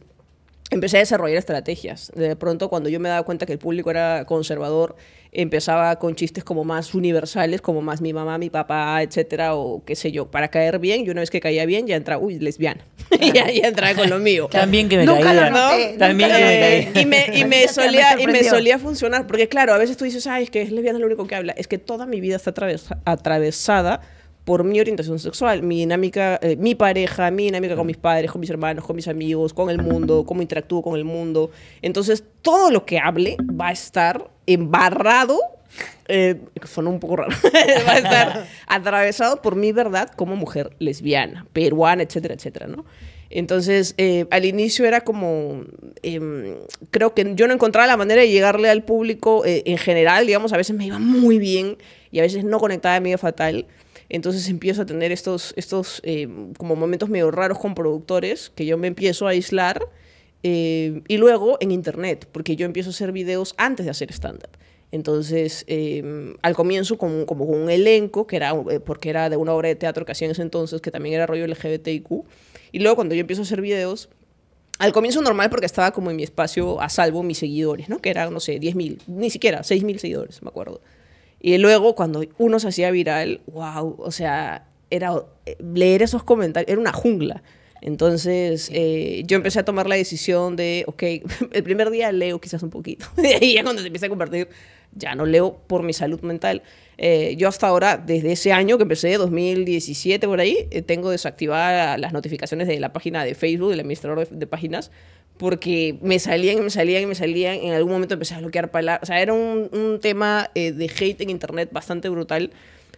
empecé a desarrollar estrategias. De pronto, cuando yo me daba cuenta que el público era conservador, empezaba con chistes como más universales, como más mi mamá, mi papá, etcétera, o qué sé yo, para caer bien. Y una vez que caía bien, ya entraba, uy, lesbiana. y ya, entraba con lo mío. También que me nunca caía. Lo noté, También Y me, solía, y me solía funcionar. Porque, claro, a veces tú dices, ay, es que es lesbiana, lo único que habla. Es que toda mi vida está atravesada por mi orientación sexual, mi dinámica, eh, mi pareja, mi dinámica con mm. mis padres, con mis hermanos, con mis amigos, con el mundo, cómo interactúo con el mundo. Entonces, todo lo que hable va a estar embarrado, eh, son un poco raro, va a estar atravesado por mi verdad como mujer lesbiana, peruana, etcétera, etcétera, ¿no? Entonces, eh, al inicio era como, em, creo que yo no encontraba la manera de llegarle al público eh, en general, digamos, a veces me iba muy bien y a veces no conectaba, me iba fatal. Entonces empiezo a tener estos, estos eh, como momentos medio raros con productores que yo me empiezo a aislar. Eh, y luego en internet, porque yo empiezo a hacer videos antes de hacer stand-up. Entonces, em, al comienzo con, como con un elenco, que era, eh, porque era de una obra de teatro que hacía en ese entonces, que también era rollo LGBTQ. Y luego cuando yo empiezo a hacer videos, al comienzo normal porque estaba como en mi espacio a salvo mis seguidores, ¿no? Que eran, no sé, 10.000, ni siquiera, 6.000 seguidores, me acuerdo. Y luego cuando uno se hacía viral, wow, o sea, era leer esos comentarios, era una jungla. Entonces eh, yo empecé a tomar la decisión de, ok, el primer día leo quizás un poquito, y ya cuando se empieza a compartir ya no leo por mi salud mental. Eh, yo hasta ahora, desde ese año que empecé, 2017 por ahí, eh, tengo desactivadas las notificaciones de la página de Facebook, del administrador de, páginas, porque me salían y me salían y me salían. En algún momento empecé a bloquear palabras. O sea, era un, un tema eh, de hate en Internet bastante brutal.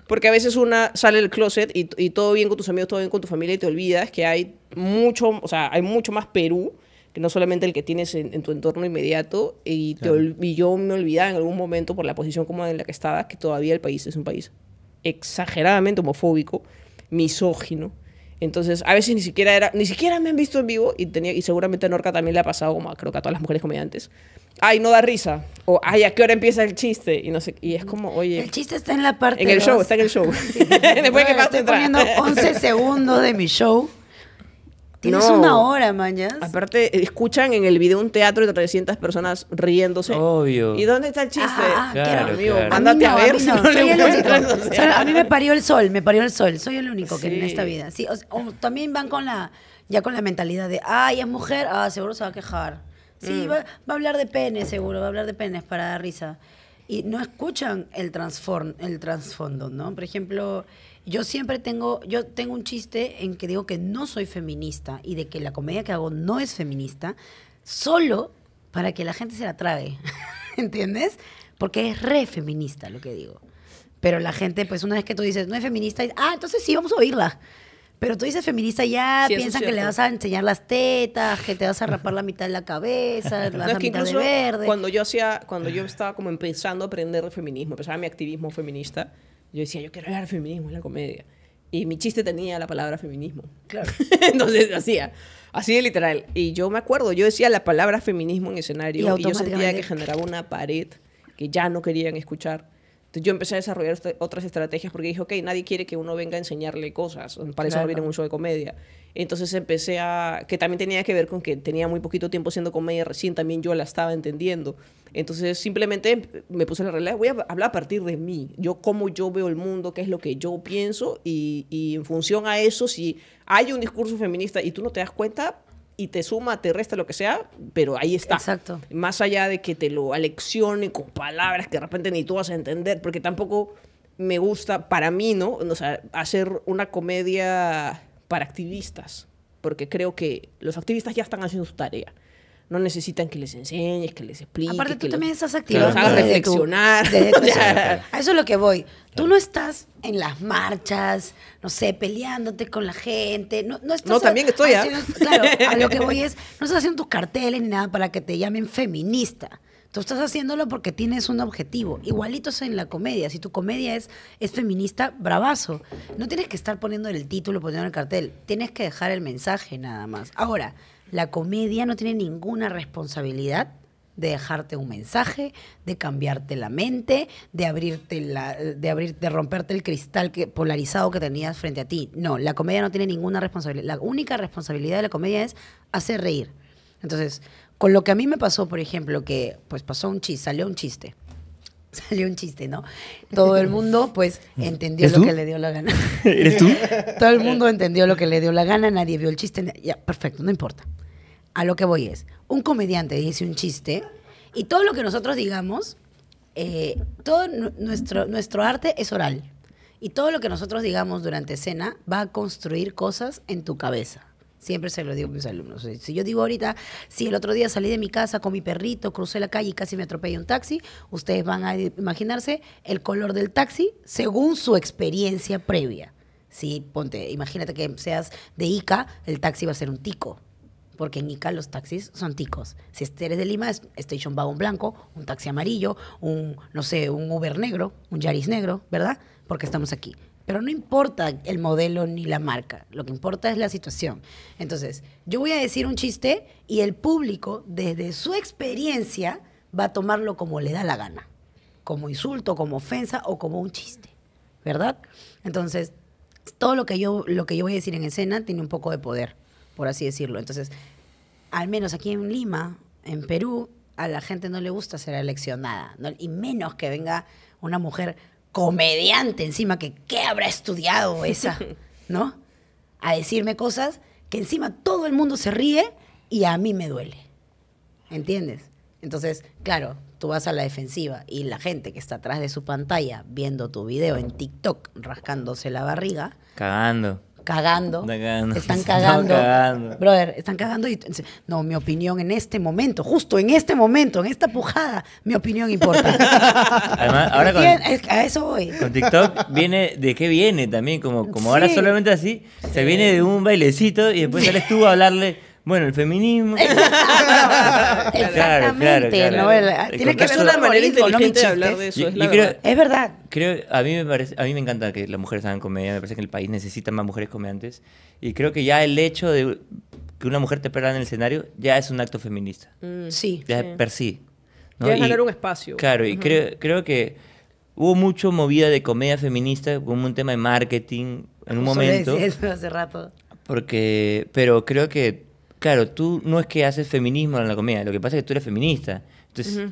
Porque a veces una sale el closet y, y todo bien con tus amigos, todo bien con tu familia y te olvidas que hay mucho, o sea, hay mucho más Perú que no solamente el que tienes en, tu entorno inmediato, y, te yo me olvidaba en algún momento por la posición como en la que estaba, que todavía el país es un país exageradamente homofóbico, misógino. Entonces, a veces ni siquiera era, ni siquiera me han visto en vivo y tenía y seguramente a Norca también le ha pasado como creo que a todas las mujeres comediantes. Ay, no da risa o ay, ¿a qué hora empieza el chiste? Y no sé, y es como, oye, el chiste está en la parte en el show, está en el show. Después que estoy poniendo 11 segundos de mi show Tienes no. una hora, mañas. Aparte, escuchan en el video un teatro de 300 personas riéndose. Obvio. ¿Y dónde está el chiste? Ah, ah claro, a, ver a mí me parió el sol, me parió el sol. Soy el único que en esta vida. Sí, oh, también van con la, ya con la mentalidad de, ay, es mujer, ah, seguro se va a quejar. Sí, mm. va, va, a hablar de penes, seguro, va a hablar de penes para dar risa y no escuchan el, transform, el trasfondo, ¿no? Por ejemplo, yo siempre tengo, yo tengo un chiste en que digo que no soy feminista y de que la comedia que hago no es feminista, solo para que la gente se la trague, ¿entiendes? Porque es re feminista lo que digo. Pero la gente, pues una vez que tú dices, no es feminista, dice, ah, entonces sí, vamos a oírla. Pero tú dices feminista ya, piensan que le vas a enseñar las tetas, que te vas a rapar la mitad de la cabeza, la mitad de verde. Cuando yo hacía, cuando yo estaba como empezando a aprender de feminismo, empezaba mi activismo feminista, yo decía, yo quiero hablar feminismo en la comedia. Y mi chiste tenía la palabra feminismo. Claro. Entonces hacía, así de literal. Y yo me acuerdo, yo decía la palabra feminismo en escenario y yo sentía que generaba una pared que ya no querían escuchar yo empecé a desarrollar este, otras estrategias porque dije, ok, nadie quiere que uno venga a enseñarle cosas, para eso viene mucho de comedia. Entonces empecé a, que también tenía que ver con que tenía muy poquito tiempo haciendo comedia, recién también yo la estaba entendiendo. Entonces simplemente me puse la realidad, voy a hablar a partir de mí, yo cómo yo veo el mundo, qué es lo que yo pienso y en función a eso, si hay un discurso feminista y tú no te das cuenta, y te suma, te resta, lo que sea, pero ahí está. Exacto. Más allá de que te lo aleccione con palabras que de repente ni tú vas a entender, porque tampoco me gusta, para mí, ¿no? O sea, hacer una comedia para activistas, porque creo que los activistas ya están haciendo su tarea no necesitan que les enseñes, que les expliques. Aparte, tú también estás activando. Que los reflexionar. a eso es lo que voy. Tú no estás en las marchas, no sé, peleándote con la gente. No, no, estás no también estoy. ¿ah? claro, a lo que voy es, no estás haciendo tus carteles ni nada para que te llamen feminista. Tú estás haciéndolo porque tienes un objetivo. Igualito Igualitos en la comedia. Si tu comedia es, es feminista, bravazo. No tienes que estar poniendo el título, poniendo el cartel. Tienes que dejar el mensaje nada más. Ahora, la comedia no tiene ninguna responsabilidad de dejarte un mensaje, de cambiarte la mente, de abrirte la, de abrir, de romperte el cristal que, polarizado que tenías frente a ti. No, la comedia no tiene ninguna responsabilidad. La única responsabilidad de la comedia es hacer reír. Entonces, con lo que a mí me pasó, por ejemplo, que pues pasó un chiste, salió un chiste. salió un chiste, ¿no? Todo el mundo, pues, entendió lo que le dio la gana. ¿Eres tú? Todo el mundo entendió lo que le dio la gana, nadie vio el chiste. Ya, perfecto, no importa. A lo que voy es, un comediante dice un chiste y todo lo que nosotros digamos, eh, todo nuestro, nuestro arte es oral. Y todo lo que nosotros digamos durante escena va a construir cosas en tu cabeza. Siempre se lo digo a mis alumnos. Si yo digo ahorita, si el otro día salí de mi casa con mi perrito, crucé la calle y casi me atropellé un taxi, ustedes van a imaginarse el color del taxi según su experiencia previa. Si ponte, imagínate que seas de Ica, el taxi va a ser un tico. Porque en Ica los taxis son ticos. Si eres de Lima, es Station un blanco, un taxi amarillo, un, no sé, un Uber negro, un Yaris negro, ¿verdad? Porque estamos aquí. Pero no importa el modelo ni la marca, lo que importa es la situación. Entonces, yo voy a decir un chiste y el público, desde su experiencia, va a tomarlo como le da la gana, como insulto, como ofensa o como un chiste, ¿verdad? Entonces, todo lo que yo, lo que yo voy a decir en escena tiene un poco de poder, por así decirlo. Entonces, al menos aquí en Lima, en Perú, a la gente no le gusta ser eleccionada, y menos que venga una mujer comediante encima, que qué habrá estudiado esa, ¿no? A decirme cosas que encima todo el mundo se ríe y a mí me duele. ¿Entiendes? Entonces, claro, tú vas a la defensiva y la gente que está atrás de su pantalla viendo tu video en TikTok rascándose la barriga. Cagando cagando. Están cagando. Brother, están cagando. Y, no, mi opinión en este momento, justo en este momento, en esta pujada, mi opinión importa. Además, ahora con, a eso voy. Con TikTok viene, ¿de qué viene también? Como, como ahora solamente así, se viene de un bailecito y después sales tú a hablarle bueno, el feminismo. Exactamente. claro, que ser una manera inteligente de hablar de eso. es, verdad. Creo, a mí me parece, a mí me encanta que las mujeres hagan comedia. Me parece que el país necesita más mujeres comediantes. Y creo que ya el hecho de que una mujer te perda en el escenario ya es un acto feminista. sí. Ya per sí. Ya es ganar un espacio. Claro, y creo, creo que hubo mucho movida de comedia feminista, Hubo un tema de marketing en un momento. Eso hace rato. Porque, pero creo que claro, tú no es que haces feminismo en la comedia, lo que pasa es que tú eres feminista. Entonces,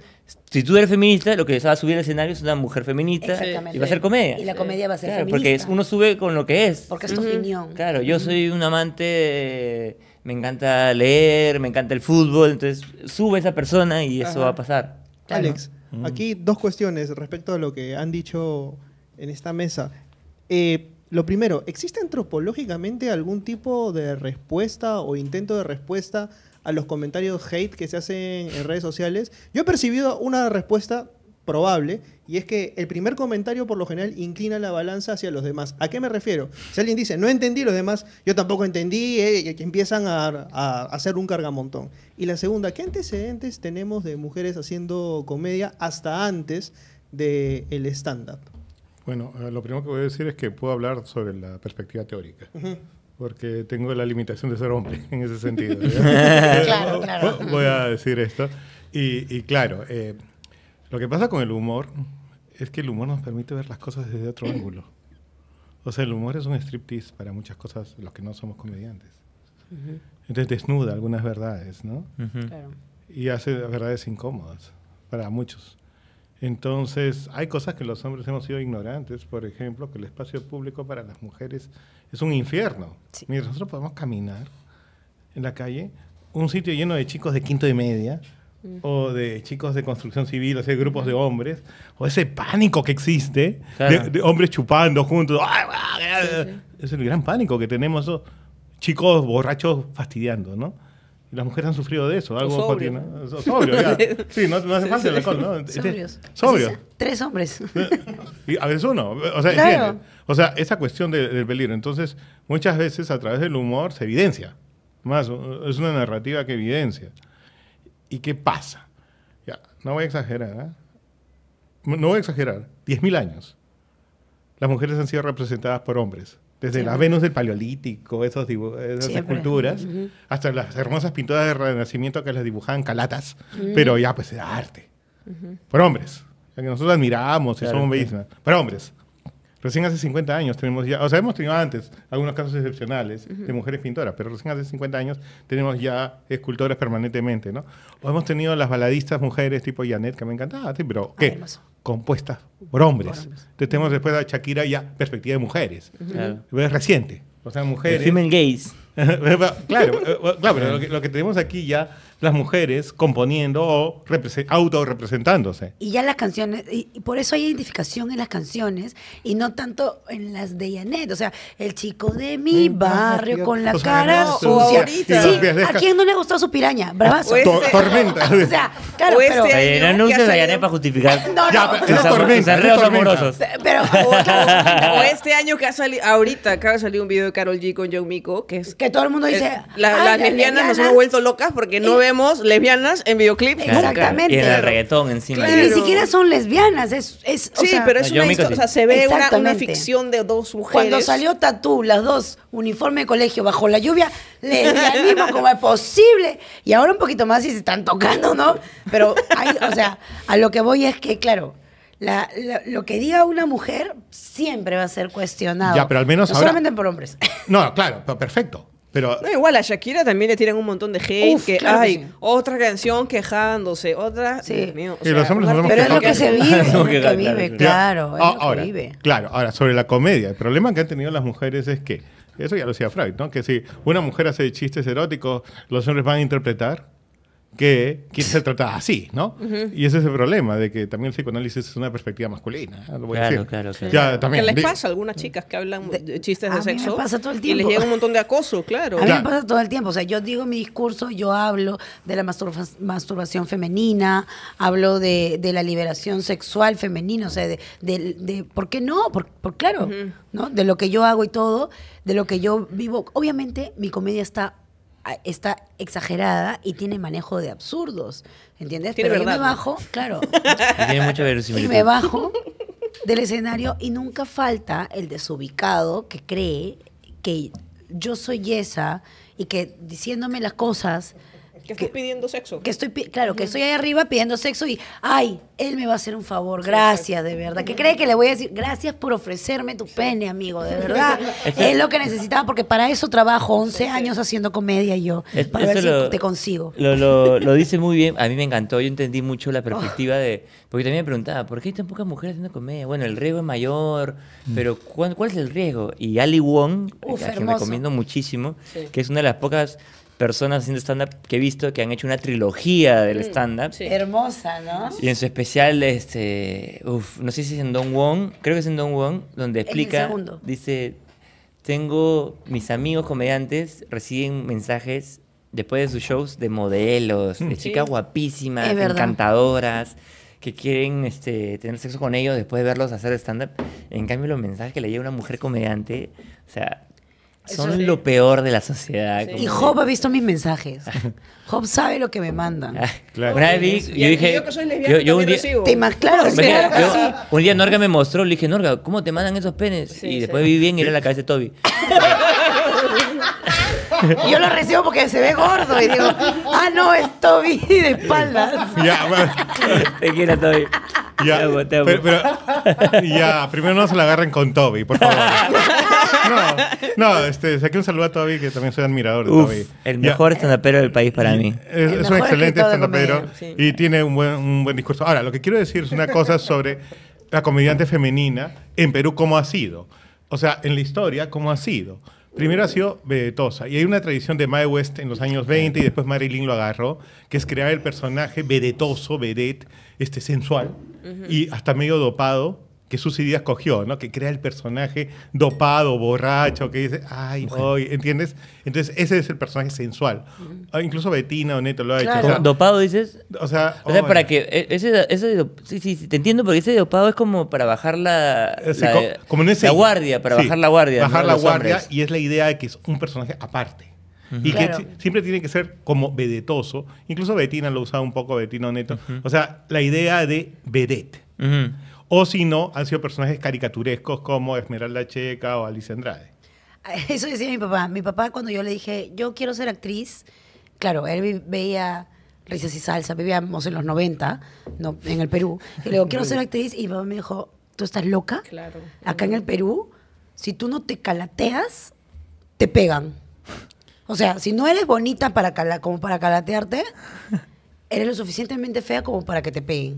si tú eres feminista, lo que vas a subir al escenario es una mujer feminista y va a ser comedia. Y la comedia va a ser claro, feminista. Porque uno sube con lo que es. Porque es tu opinión. Claro, yo soy un amante, me encanta leer, me encanta el fútbol, entonces sube esa persona y eso va a pasar. Alex, aquí dos cuestiones respecto a lo que han dicho en esta mesa. Eh, lo primero, ¿existe antropológicamente algún tipo de respuesta o intento de respuesta a los comentarios hate que se hacen en redes sociales? Yo he percibido una respuesta probable, y es que el primer comentario por lo general inclina la balanza hacia los demás. ¿A qué me refiero? Si alguien dice, no entendí los demás, yo tampoco entendí, eh, y empiezan a, hacer un cargamontón. Y la segunda, ¿qué antecedentes tenemos de mujeres haciendo comedia hasta antes del stand-up? Bueno, eh, lo primero que voy a decir es que puedo hablar sobre la perspectiva teórica. Porque tengo la limitación de ser hombre en ese sentido. claro, claro. Voy a decir esto. Y, y claro, eh, lo que pasa con el humor es que el humor nos permite ver las cosas desde otro ángulo. O sea, el humor es un striptease para muchas cosas, los que no somos comediantes. Entonces desnuda algunas verdades, ¿no? Y hace verdades incómodas para muchos. Entonces, hay cosas que los hombres hemos sido ignorantes, por ejemplo, que el espacio público para las mujeres es un infierno. nosotros podemos caminar en la calle, un sitio lleno de chicos de quinto y media, o de chicos de construcción civil, o sea, grupos de hombres, o ese pánico que existe, de, hombres chupando juntos. Es el gran pánico que tenemos, esos chicos borrachos fastidiando, ¿no? las mujeres han sufrido de eso. Algo sobrio. sobrio ya. Sí, no, hace falta el alcohol, ¿no? Este, Sobrios. Sobrio. Tres hombres. a veces uno. O sea, claro. O sea, esa cuestión del peligro. Entonces, muchas veces a través del humor se evidencia. Más, es una narrativa que evidencia. ¿Y qué pasa? Ya, no voy a exagerar, ¿ah? No voy a exagerar. Diez mil años. Las mujeres han sido representadas por hombres desde las la Venus del Paleolítico, esas esculturas, hasta las hermosas pinturas del Renacimiento que las dibujaban calatas, pero ya pues era arte. Por hombres, que nosotros admiramos y somos bellísimas, pero hombres. Recién hace 50 años tenemos ya, o sea, hemos tenido antes algunos casos excepcionales de mujeres pintoras, pero recién hace 50 años tenemos ya escultoras permanentemente, ¿no? O hemos tenido las baladistas mujeres tipo Janet, que me encantaba, ah, sí, pero ¿qué? compuestas por hombres. Entonces tenemos después a Shakira ya perspectiva de mujeres. Es reciente. O sea, mujeres. Women gays. claro, eh, claro lo, lo, que, tenemos aquí ya las mujeres componiendo o representándose Y ya las canciones, y, por eso hay identificación en las canciones y no tanto en las de Yanet O sea, el chico de mi barrio con la cara sucia. Sí, ¿A quién no le gustó su piraña? Bravazo. Este tormenta. o sea, claro, este pero, a para justificar. no, no, pero, o, este año que ha salido, ahorita acaba de salir un video de Carol G con Joe Mico, que es. Que todo el mundo dice. las lesbianas nos han vuelto locas porque no vemos lesbianas en videoclips. Exactamente. Y en el reggaetón encima. ni siquiera son lesbianas. Es, es sí, pero es o sea, se ve una, ficción de dos mujeres. Cuando salió Tatú, las dos, uniforme de colegio bajo la lluvia, lesbianismo como es posible. Y ahora un poquito más y se están tocando, ¿no? Pero, o sea, a lo que voy es que, claro, lo que diga una mujer siempre va a ser cuestionado. Ya, pero al menos no solamente por hombres. No, claro, perfecto no, igual a Shakira también le tiran un montón de hate. que hay otra canción quejándose, otra. Sí. mío, pero es lo que se vive, claro. Es ahora, vive. Claro, ahora, sobre la comedia, el problema que han tenido las mujeres es que, eso ya lo decía Freud, ¿no? Que si una mujer hace chistes eróticos, los hombres van a interpretar que quiere ser tratada así, ¿no? Y ese es el problema, de que también el psicoanálisis es una perspectiva masculina. ¿eh? claro, claro, claro. Ya, ¿Qué les pasa a algunas chicas que hablan chistes de a sexo? Mí me pasa todo el tiempo. Y les llega un montón de acoso, claro. A mí me pasa todo el tiempo. O sea, yo digo mi discurso, yo hablo de la masturbación femenina, hablo de, la liberación sexual femenina, o sea, de, ¿por qué no? Por, por claro, ¿no? De lo que yo hago y todo, de lo que yo vivo. Obviamente, mi comedia está está exagerada y tiene manejo de absurdos, ¿entiendes? Pero yo me bajo, claro. Y me bajo del escenario y nunca falta el desubicado que cree que yo soy esa y que diciéndome las cosas que estoy pidiendo sexo. Que estoy, claro, que estoy ahí arriba pidiendo sexo y, ay, él me va a hacer un favor, gracias, de verdad. ¿Qué cree que le voy a decir? Gracias por ofrecerme tu pene, amigo, de verdad. Este es, lo que necesitaba, porque para eso trabajo 11 años haciendo comedia yo, para ver si te consigo. Lo, dice muy bien, a mí me encantó, yo entendí mucho la oh. perspectiva de, porque también me preguntaba, ¿por qué hay tan pocas mujeres haciendo comedia? Bueno, el riesgo es mayor, mm. pero ¿cuál, es el riesgo? Y Ali Wong, que recomiendo muchísimo, que es una de las pocas personas haciendo stand-up que he visto que han hecho una trilogía del mm, stand-up. Hermosa, ¿no? Y en su especial, este, no sé si es en Don Wong, creo que es en Don Wong, donde explica, dice, tengo mis amigos comediantes, reciben mensajes después de sus shows de modelos, de mm. chicas guapísimas, encantadoras que quieren este, tener sexo con ellos después de verlos hacer stand-up. En cambio, los mensajes que le lleva una mujer comediante, o sea, son lo peor de la sociedad. Y Job ha visto mis mensajes. Job sabe lo que me mandan. Ah, claro. Una vez vi, yo dije. Yo un día, te más claro, sí, Un día Norga me mostró, le dije, Norga, ¿cómo te mandan esos penes? y después vi bien y era la cabeza de Toby. yo lo recibo porque se ve gordo y digo, ah, no, es Toby de espaldas. Ya, bueno. Te quiero, Toby. Ya, te ya, primero no se la agarren con Toby, por favor. No, no este, saqué un saludo a Toby, que también soy admirador de Toby. El mejor estandapero del país para mí. Es, un excelente estandapero y tiene un buen, discurso. Ahora, lo que quiero decir es una cosa sobre la comediante femenina en Perú, cómo ha sido. O sea, en la historia, cómo ha sido. Primero ha sido vedetosa. Y hay una tradición de Mae West en los años 20 y después Marilyn lo agarró, que es crear el personaje vedetoso, vedet, este, sensual y hasta medio dopado que Susy Díaz cogió, ¿no? Que crea el personaje dopado, borracho, que dice, ay, hoy, ¿entiendes? Entonces, ese es el personaje sensual. Ah, incluso Betina, o Neto lo ha hecho. ¿Dopado dices? O sea, para que. E-, ese, ese, sí, sí, te entiendo, porque ese dopado es como para bajar la. como, en ese, la guardia, para bajar la guardia. Bajar la guardia, y es la idea de que es un personaje aparte. Y que siempre tiene que ser como vedetoso. Incluso Betina lo usaba un poco, Betina o Neto. O sea, la idea de vedete o si no, han sido personajes caricaturescos como Esmeralda Checa o Alice Andrade. Eso decía mi papá. Mi papá cuando yo le dije, yo quiero ser actriz, claro, él veía Risas y Salsa, vivíamos en los 90, no, en el Perú. Y le digo, quiero ser actriz y mi papá me dijo, ¿tú estás loca? Claro. Acá en el Perú, si tú no te calateas, te pegan. O sea, si no eres bonita para como para calatearte, eres lo suficientemente fea como para que te peguen.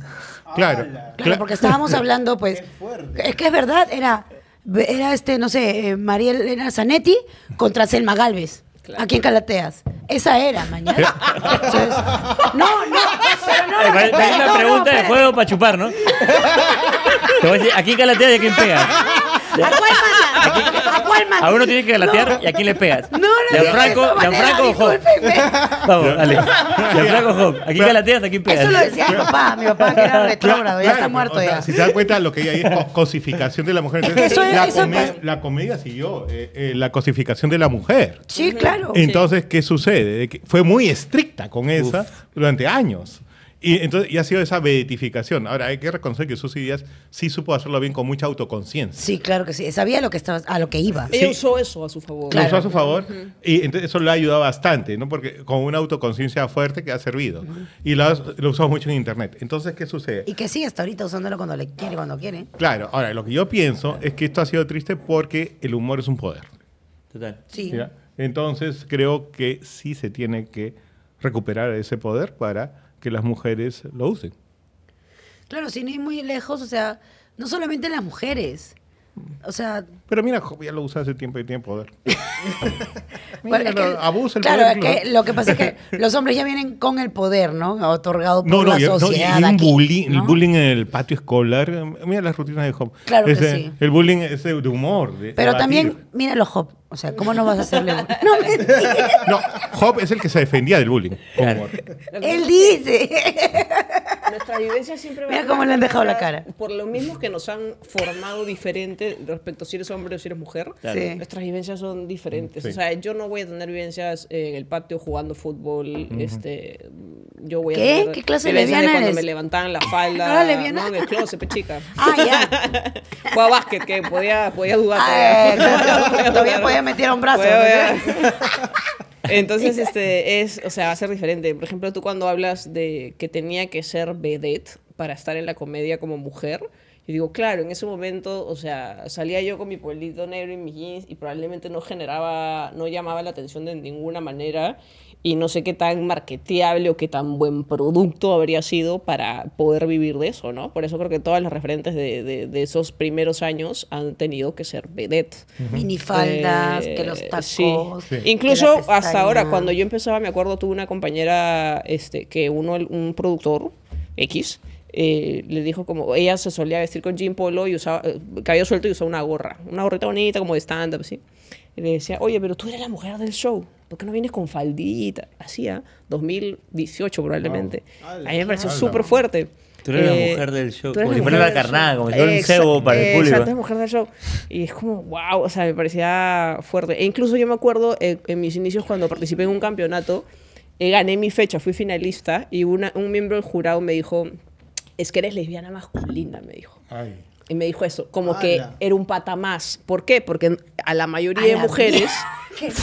Claro. Claro, porque estábamos hablando, pues. Es que es verdad, era, era este, no sé, eh, Mariel era Zanetti contra Selma Galvez. Aquí ¿A quién calateas? Esa era mañana. no, no, no. es una pregunta de juego para chupar, ¿no? Te voy a decir, ¿a quién calateas y a quién pegas? ¿A cuál mata? ¿A, cuál A uno tiene que calatear y a quién le pegas. No, no, Gianfranco, Franco? Franco o Job. Vamos, dale. Franco o Job. ¿A quién calateas, a quién pegas? Eso lo decía mi papá, mi papá que era retrógrado, ya está muerto ya. si se dan cuenta, lo que hay ahí es cosificación de la mujer. la, comedia siguió, eh, eh, la cosificación de la mujer. Sí, claro. Entonces, ¿qué sucede? Que fue muy estricta con esa durante años. Y, entonces, y ha sido esa beatificación. Ahora, hay que reconocer que Susy Díaz sí supo hacerlo bien con mucha autoconciencia. Sí, claro que sí. Sabía lo que estaba, a lo que iba. Sí. usó eso a su favor. Lo usó a su favor. Y entonces eso le ha ayudado bastante, ¿no? Porque con una autoconciencia fuerte que ha servido. Y lo, lo usó mucho en Internet. Entonces, ¿qué sucede? Y que sí, hasta ahorita usándolo cuando le quiere, cuando quiere. Claro. Ahora, lo que yo pienso es que esto ha sido triste porque el humor es un poder. Total. Sí. Entonces creo que sí se tiene que recuperar ese poder para que las mujeres lo usen. Claro, sin ir muy lejos, o sea, no solamente las mujeres. O sea. Pero mira, ya lo usa hace tiempo y tiene poder. abusa el poder. Claro, es que lo que pasa es que los hombres ya vienen con el poder, ¿no? Otorgado por la sociedad. No, y El bullying en el patio escolar. Eh, mira las rutinas de Job. Claro que sí. El bullying es de humor. pero también, mira los Job, o sea, ¿cómo no vas a hacerle bullying? No, No, Job es el que se defendía del bullying. Él dice. Nuestra vivencia siempre va Mira cómo le han dejado la cara. Por lo mismo que nos han formado diferente respecto a si eres hombre o si eres mujer, nuestras vivencias son diferentes. O sea, yo no voy a tener vivencias en el patio jugando fútbol. este, yo voy a tener ¿Qué clase de eres? cuando me levantaban la falda. No, en el closet, pechica. Pues, ah, ya. Yeah. básquet, que podía, podía dudar. Ah, todavía, todavía metieron un Entonces, este, es, o sea, va a ser diferente. Por ejemplo, tú cuando hablas de que tenía que ser vedette para estar en la comedia como mujer, y digo, claro, en ese momento, o sea, salía yo con mi pueblito negro y mi jeans y probablemente no generaba, no llamaba la atención de ninguna manera y no sé qué tan marketeable o qué tan buen producto habría sido para poder vivir de eso, ¿no? Por eso creo que todas las referentes de, de, esos primeros años han tenido que ser vedette. mini faldas Minifaldas, que los eh, tacos. Incluso hasta ahora, cuando yo empezaba, me acuerdo, tuve una compañera este, que uno, un productor X, eh, le dijo como ella se solía vestir con jean polo y usaba eh, cabello suelto y usaba una gorra, una gorrita bonita como de stand up, sí. Y le decía, "Oye, pero tú eres la mujer del show." ¿por qué no vienes con faldita? Hacía ¿ah? 2018 probablemente. A mí me pareció súper fuerte. Tú eres la eh, mujer del show. Como si fuera la carnada, como si fuera un cebo para el público. Exacto, es mujer del show. Y es como, wow, o sea, me parecía fuerte. E incluso yo me acuerdo eh, en mis inicios cuando participé en un campeonato, eh, gané mi fecha, fui finalista y un miembro del jurado me dijo, es que eres lesbiana masculina, me dijo. Ay y me dijo eso, como que era un pata más. ¿Por qué? Porque a la mayoría de mujeres,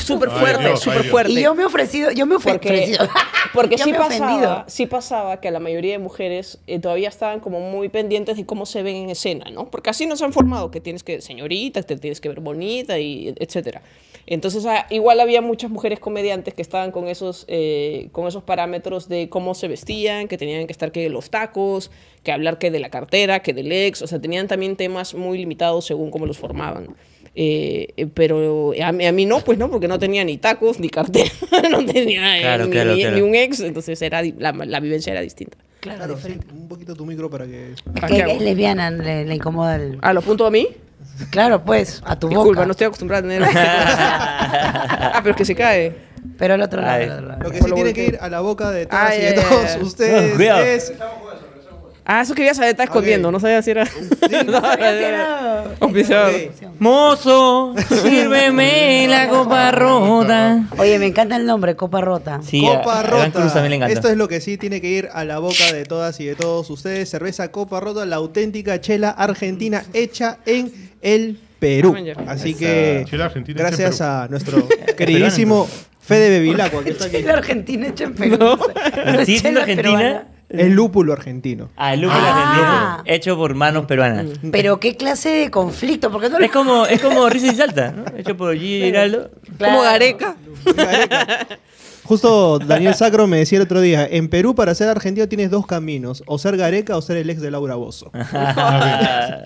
súper fuerte, súper fuerte. Y yo me he ofrecido, yo me he Porque, sí, pasaba, pasaba que a la mayoría de mujeres eh, todavía estaban como muy pendientes de cómo se ven en escena, ¿no? Porque así nos han formado, que tienes que, señorita, te tienes que ver bonita, y etcétera. Entonces, ah, igual había muchas mujeres comediantes que estaban con esos, eh, con esos parámetros de cómo se vestían, que tenían que estar que los tacos, que hablar que de la cartera, que del ex, o sea, tenían también temas muy limitados según cómo los formaban. Eh, eh, pero a mí, no, pues no, porque no tenía ni tacos, ni cartera, no tenía ni, un ex, entonces era, la, vivencia era distinta. Claro, sí, un poquito tu micro para que... le, incomoda el... ¿A lo punto a mí? Claro, pues, a tu Disculpa, no estoy acostumbrada a tener. ah, pero es que se cae. Pero al otro lado. Lo que sí tiene que ir a la boca de de todos ustedes Ah, eso quería saber, está escondiendo, no sabía si era. no Mozo, sírveme la copa rota. Oye, me encanta el nombre, copa rota. copa rota. Esto es lo que sí tiene que ir a la boca de todas y de todos ustedes. Cerveza copa rota, la auténtica chela argentina hecha en el Perú. Así que gracias a nuestro queridísimo Fede Bevilacqua Chela argentina hecha en Perú. ¿Sí argentina? Es lúpulo argentino. Ah, el lúpulo Ah. argentino. Hecho por manos peruanas. Mm. Pero qué clase de conflicto, porque no Es como, es como risa y salta, ¿no? Hecho por Gigi Giraldo. Claro. Como Gareca. Justo Daniel Sacro me decía el otro día, en Perú para ser argentino tienes dos caminos, o ser Gareca o ser el ex de Laura Bozo. es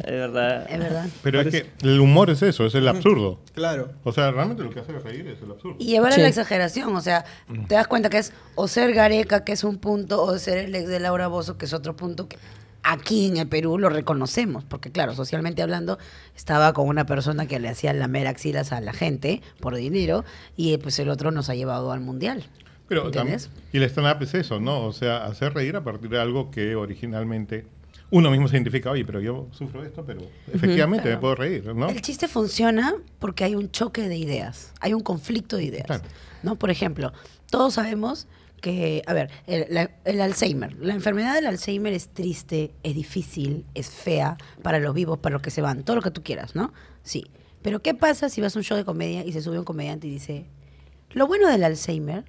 verdad. Es verdad. Pero es que el humor es eso, es el absurdo. Claro. O sea, realmente lo que hace reír es el absurdo. Y llevar a la exageración, o sea, te das cuenta que es o ser Gareca, que es un punto, o ser el ex de Laura Bozo, que es otro punto, que aquí en el Perú lo reconocemos, porque claro, socialmente hablando, estaba con una persona que le hacía lamer axilas a la gente por dinero y pues el otro nos ha llevado al mundial. Pero también y el stand-up es eso, ¿no? O sea, hacer reír a partir de algo que originalmente uno mismo se identifica, oye, pero yo sufro esto, pero efectivamente me puedo reír, ¿no? El chiste funciona porque hay un choque de ideas, hay un conflicto de ideas, ¿no? Por ejemplo, todos sabemos que, a ver, el, el, Alzheimer. La enfermedad del Alzheimer es triste, es difícil, es fea para los vivos, para los que se van, todo lo que tú quieras, ¿no? Sí. Pero ¿qué pasa si vas a un show de comedia y se sube un comediante y dice, lo bueno del Alzheimer,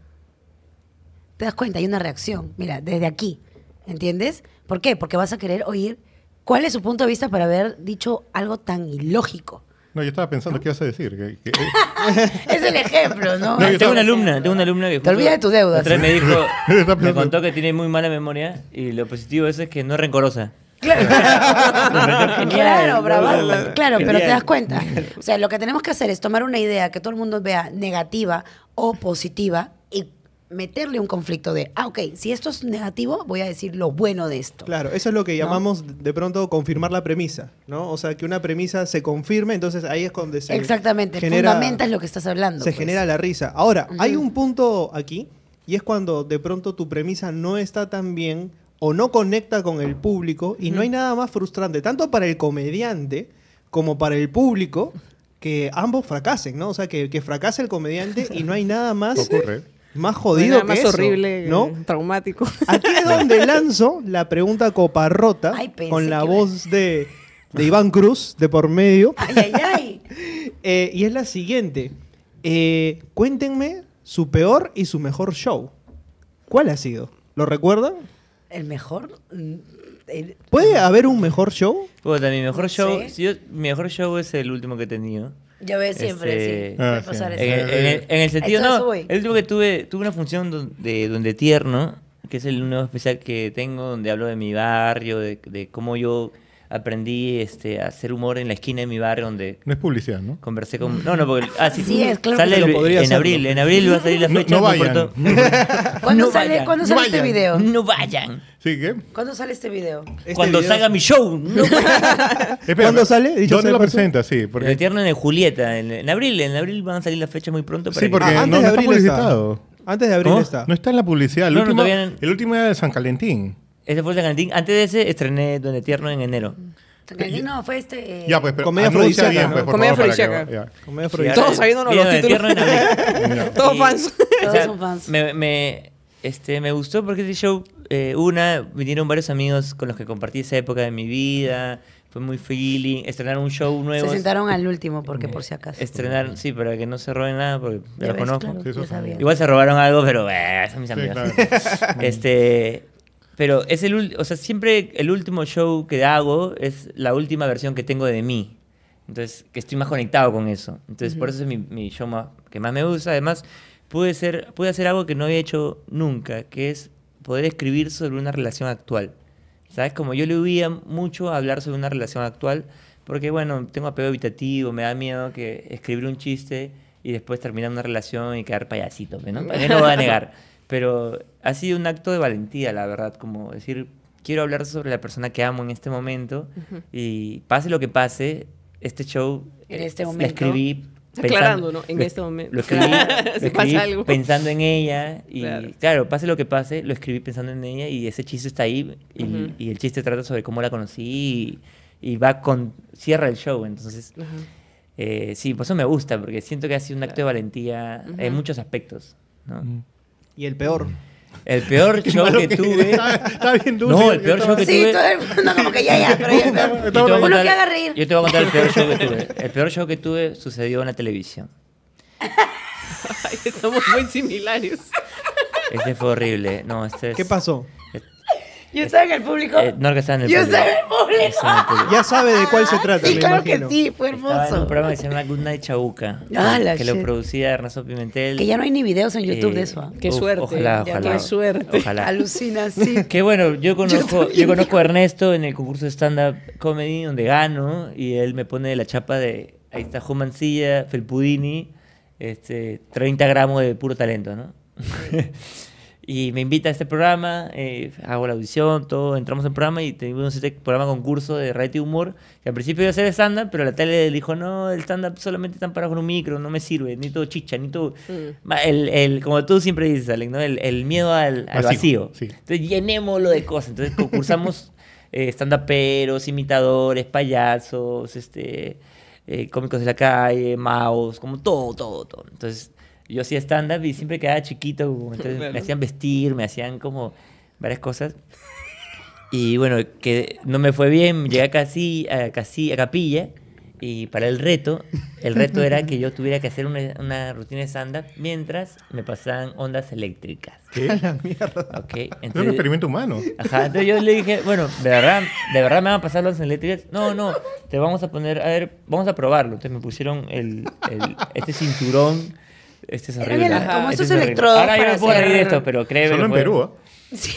te das cuenta, hay una reacción, mira, desde aquí, ¿entiendes? ¿Por qué? Porque vas a querer oír cuál es su punto de vista para haber dicho algo tan ilógico. No, yo estaba pensando, ¿qué vas a decir? Eh. es el ejemplo, ¿no? Tengo una alumna, tengo una alumna que Te olvidas de tus deudas. me dijo, me contó que tiene muy mala memoria y lo positivo eso es que no es rencorosa. Claro, claro, pero te das cuenta. O sea, lo que tenemos que hacer es tomar una idea que todo el mundo vea negativa o positiva y meterle un conflicto de, ah, ok, si esto es negativo, voy a decir lo bueno de esto. Claro, eso es lo que llamamos de pronto confirmar la premisa, ¿no? O sea, que una premisa se confirme, entonces ahí es cuando se... Exactamente, genera, es lo que estás hablando. Se pues. genera la risa. Ahora, hay un punto aquí, y es cuando de pronto tu premisa no está tan bien o no conecta con el público, y no hay nada más frustrante, tanto para el comediante como para el público, que ambos fracasen, ¿no? O sea, que, que fracase el comediante y no hay nada más... Ocurre más jodido que más horrible, ¿no? traumático. Aquí es donde lanzo la pregunta coparrota con la voz de, de Iván Cruz de por medio. Ay, ay, ay. Eh, y es la siguiente. Eh, cuéntenme su peor y su mejor show. ¿Cuál ha sido? ¿Lo recuerdan? El mejor. Mm, ¿Puede haber un mejor show? mi mejor show. mi mejor show es el último que he tenido. Ya ves, siempre, sí. En, el sentido, no. él último que tuve, tuve una función donde, donde tierno, que es el nuevo especial que tengo, donde hablo de mi barrio, de, de cómo yo aprendí este, a hacer humor en la esquina de mi bar donde... No es publicidad, ¿no? Conversé con... No, no, porque... Ah, sí, es, Sale en abril, en abril va a salir la fecha. No, no vayan. ¿Cuándo sale, ¿cuándo sale este video? No vayan. ¿Sí qué? ¿Cuándo sale este video? Este Cuando salga mi show. No ¿Cuándo sale? ¿Dónde lo presenta? Sí, porque... Lo eterno en Julieta. En, abril, en abril van a salir las fechas muy pronto. Para sí, porque ah, antes de abril está Antes de abril está. No está en la publicidad. El, último, el último era de San Calentín. Ese fue el de Antes de ese estrené Don Eterno en enero. Eh, no, fue este. Eh, ya, pues, pero Comedia afrodisíaca. Bien, pues, Comedia afrodisíaca. Todos los títulos. Todos fans. Todos son fans. Me, este, me gustó porque ese show, eh, una, vinieron varios amigos con los que compartí esa época de mi vida. Fue muy feeling. Estrenaron un show nuevo. Se sentaron al último, porque por si acaso. Estrenaron, sí, para que no se roben nada porque lo conozco. Sí, Igual se robaron algo, pero eh, son mis amigos. Este, pero es el, sea, siempre el último show que hago es la última versión que tengo de mí. Entonces, que estoy más conectado con eso. Entonces, por eso es mi, mi show que más me gusta. Además, pude, ser, hacer algo que no había hecho nunca, que es poder escribir sobre una relación actual. ¿Sabes? Como yo le huía mucho a hablar sobre una relación actual, porque bueno, tengo apego evitativo, me da miedo que escribir un chiste y después terminar una relación y quedar payasito, pues, ¿no? Pues, no voy a negar. Pero ha sido un acto de valentía, la verdad, como decir, quiero hablar sobre la persona que amo en este momento y pase lo que pase, este show eh, este escribí Pensando, En este momento. Lo escribí, pensando en ella. Y claro. pase lo que pase, lo escribí pensando en ella y ese chiste está ahí. Y, el chiste trata sobre cómo la conocí y, va con. cierra el show. Entonces, eh, sí, por eso me gusta, porque siento que ha sido un acto de valentía en muchos aspectos, ¿no? Mm y el peor. El peor show que, tuve. Está, bien dulce. No, el peor show que tuve. Sí, todo el mundo como que ya, ya, pero ya. Pero, que Yo te voy a contar el peor show que tuve. El peor show que tuve sucedió en la televisión. Estamos muy similares. Este fue horrible. No, este es... ¿Qué pasó? Yo estaba en el público. Eh, no, que estaba en el yo público. Yo estaba en el público. Ya sabe de cuál se trata. Sí, claro que sí, fue hermoso. un programa que se llama Good Night Chabuca. Ah, que lo producía Ernesto Pimentel. Que ya no hay ni videos en YouTube de eh, eso. ¿ah? Qué suerte. Ojalá, ojalá. Qué suerte. Ojalá. Alucina, sí. Qué bueno, yo conozco, yo, conozco a Ernesto en el concurso de stand-up comedy donde gano y él me pone la chapa de. Ahí está Jumancilla, Felpudini, este, 30 gramos de puro talento, ¿no? Y me invita a este programa, eh, hago la audición, todo, entramos en el programa y tuvimos este programa concurso de reality humor, que al principio iba a ser stand-up, pero la tele dijo, no, el stand-up solamente están para con un micro, no me sirve, ni todo chicha, ni todo... Mm. El, como tú siempre dices, Alec, ¿no? el, miedo al, vacío. Entonces llenémoslo de cosas, entonces concursamos eh, stand-uperos, imitadores, payasos, este... Eh, cómicos de la calle, maos, como todo, todo, todo. Entonces yo hacía stand-up y siempre quedaba chiquito, me hacían vestir, me hacían como varias cosas. Y bueno, que no me fue bien, llegué casi, a, casi, a Capilla y para el reto, el reto era que yo tuviera que hacer una, rutina de stand-up mientras me pasaban ondas eléctricas. ¿Qué? la mierda. entonces, un experimento humano. Ajá, entonces yo le dije, bueno, de verdad, de verdad me van a pasar ondas eléctricas. No, no, te vamos a poner, a ver, vamos a probarlo. Entonces me pusieron el, el este cinturón este, este es horrible. como estos electrodos. Ahora yo no puedo reír de esto, pero créeme. Solo en Perú. ¿eh? Sí,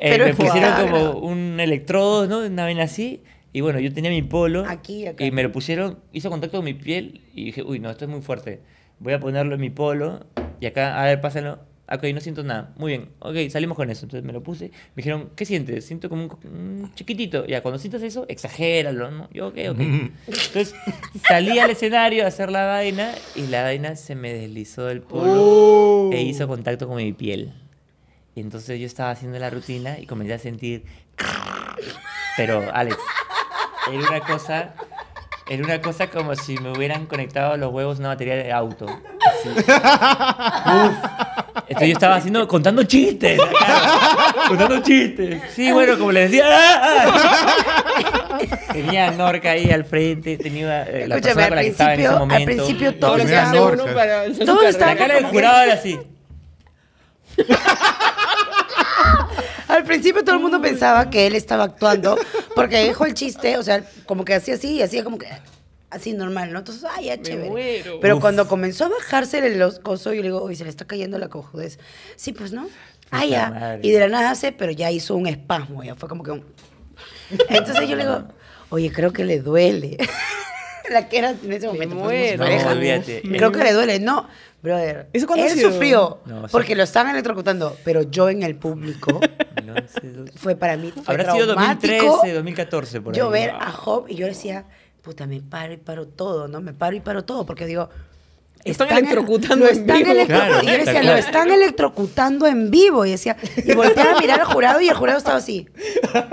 eh, pero me pusieron como un electrodo, ¿no? Una vena así. Y bueno, yo tenía mi polo. Aquí, acá. Y me lo pusieron, hizo contacto con mi piel. Y dije, uy, no, esto es muy fuerte. Voy a ponerlo en mi polo. Y acá, a ver, pásalo. Ok, no siento nada. Muy bien. Ok, salimos con eso. Entonces me lo puse. Me dijeron, ¿qué sientes? Siento como un, mm, chiquitito. Ya, cuando sientas eso, exagéralo, ¿no? Yo, ok, ok. Entonces salí al escenario a hacer la vaina y la vaina se me deslizó del polo ¡Oh! e hizo contacto con mi piel. Y entonces yo estaba haciendo la rutina y comencé a sentir. Pero, Alex, era una cosa. Era una cosa como si me hubieran conectado los huevos a una batería de auto. Uf. Entonces yo estaba haciendo, contando chistes. Acá, contando chistes. Sí, bueno, como le decía. Ah, ah. Tenía a Norca ahí al frente, tenía eh, la Escúchame, persona la que estaba en ese momento. Al principio todo Todos estaba. Todo estaba. La cara del jurado era así. Al principio todo el mundo pensaba que él estaba actuando porque dijo el chiste, o sea, como que hacía así y hacía como que así normal, ¿no? Entonces, ay, ya chévere. muero. Pero cuando comenzó a bajarse el coso, yo le digo, uy, se le está cayendo la cojudez. Sí, pues no. ¡Ay, ya. Y de la nada hace, pero ya hizo un espasmo, ya fue como que un. Entonces yo le digo, oye, creo que le duele. la que era en ese momento. Pues, Me muero. Creo que le duele. No, brother. ¿Eso cuando sufrió porque lo estaban electrocutando, pero yo en el público. fue para mí. Habrá sido 2013, 2014, por Yo ver a Job y yo decía puta, me paro y paro todo, ¿no? Me paro y paro todo, porque digo, están, electrocutando en vivo. Y decía, lo están electrocutando en vivo. Y decía, y volteaba a mirar al jurado y el jurado estaba así.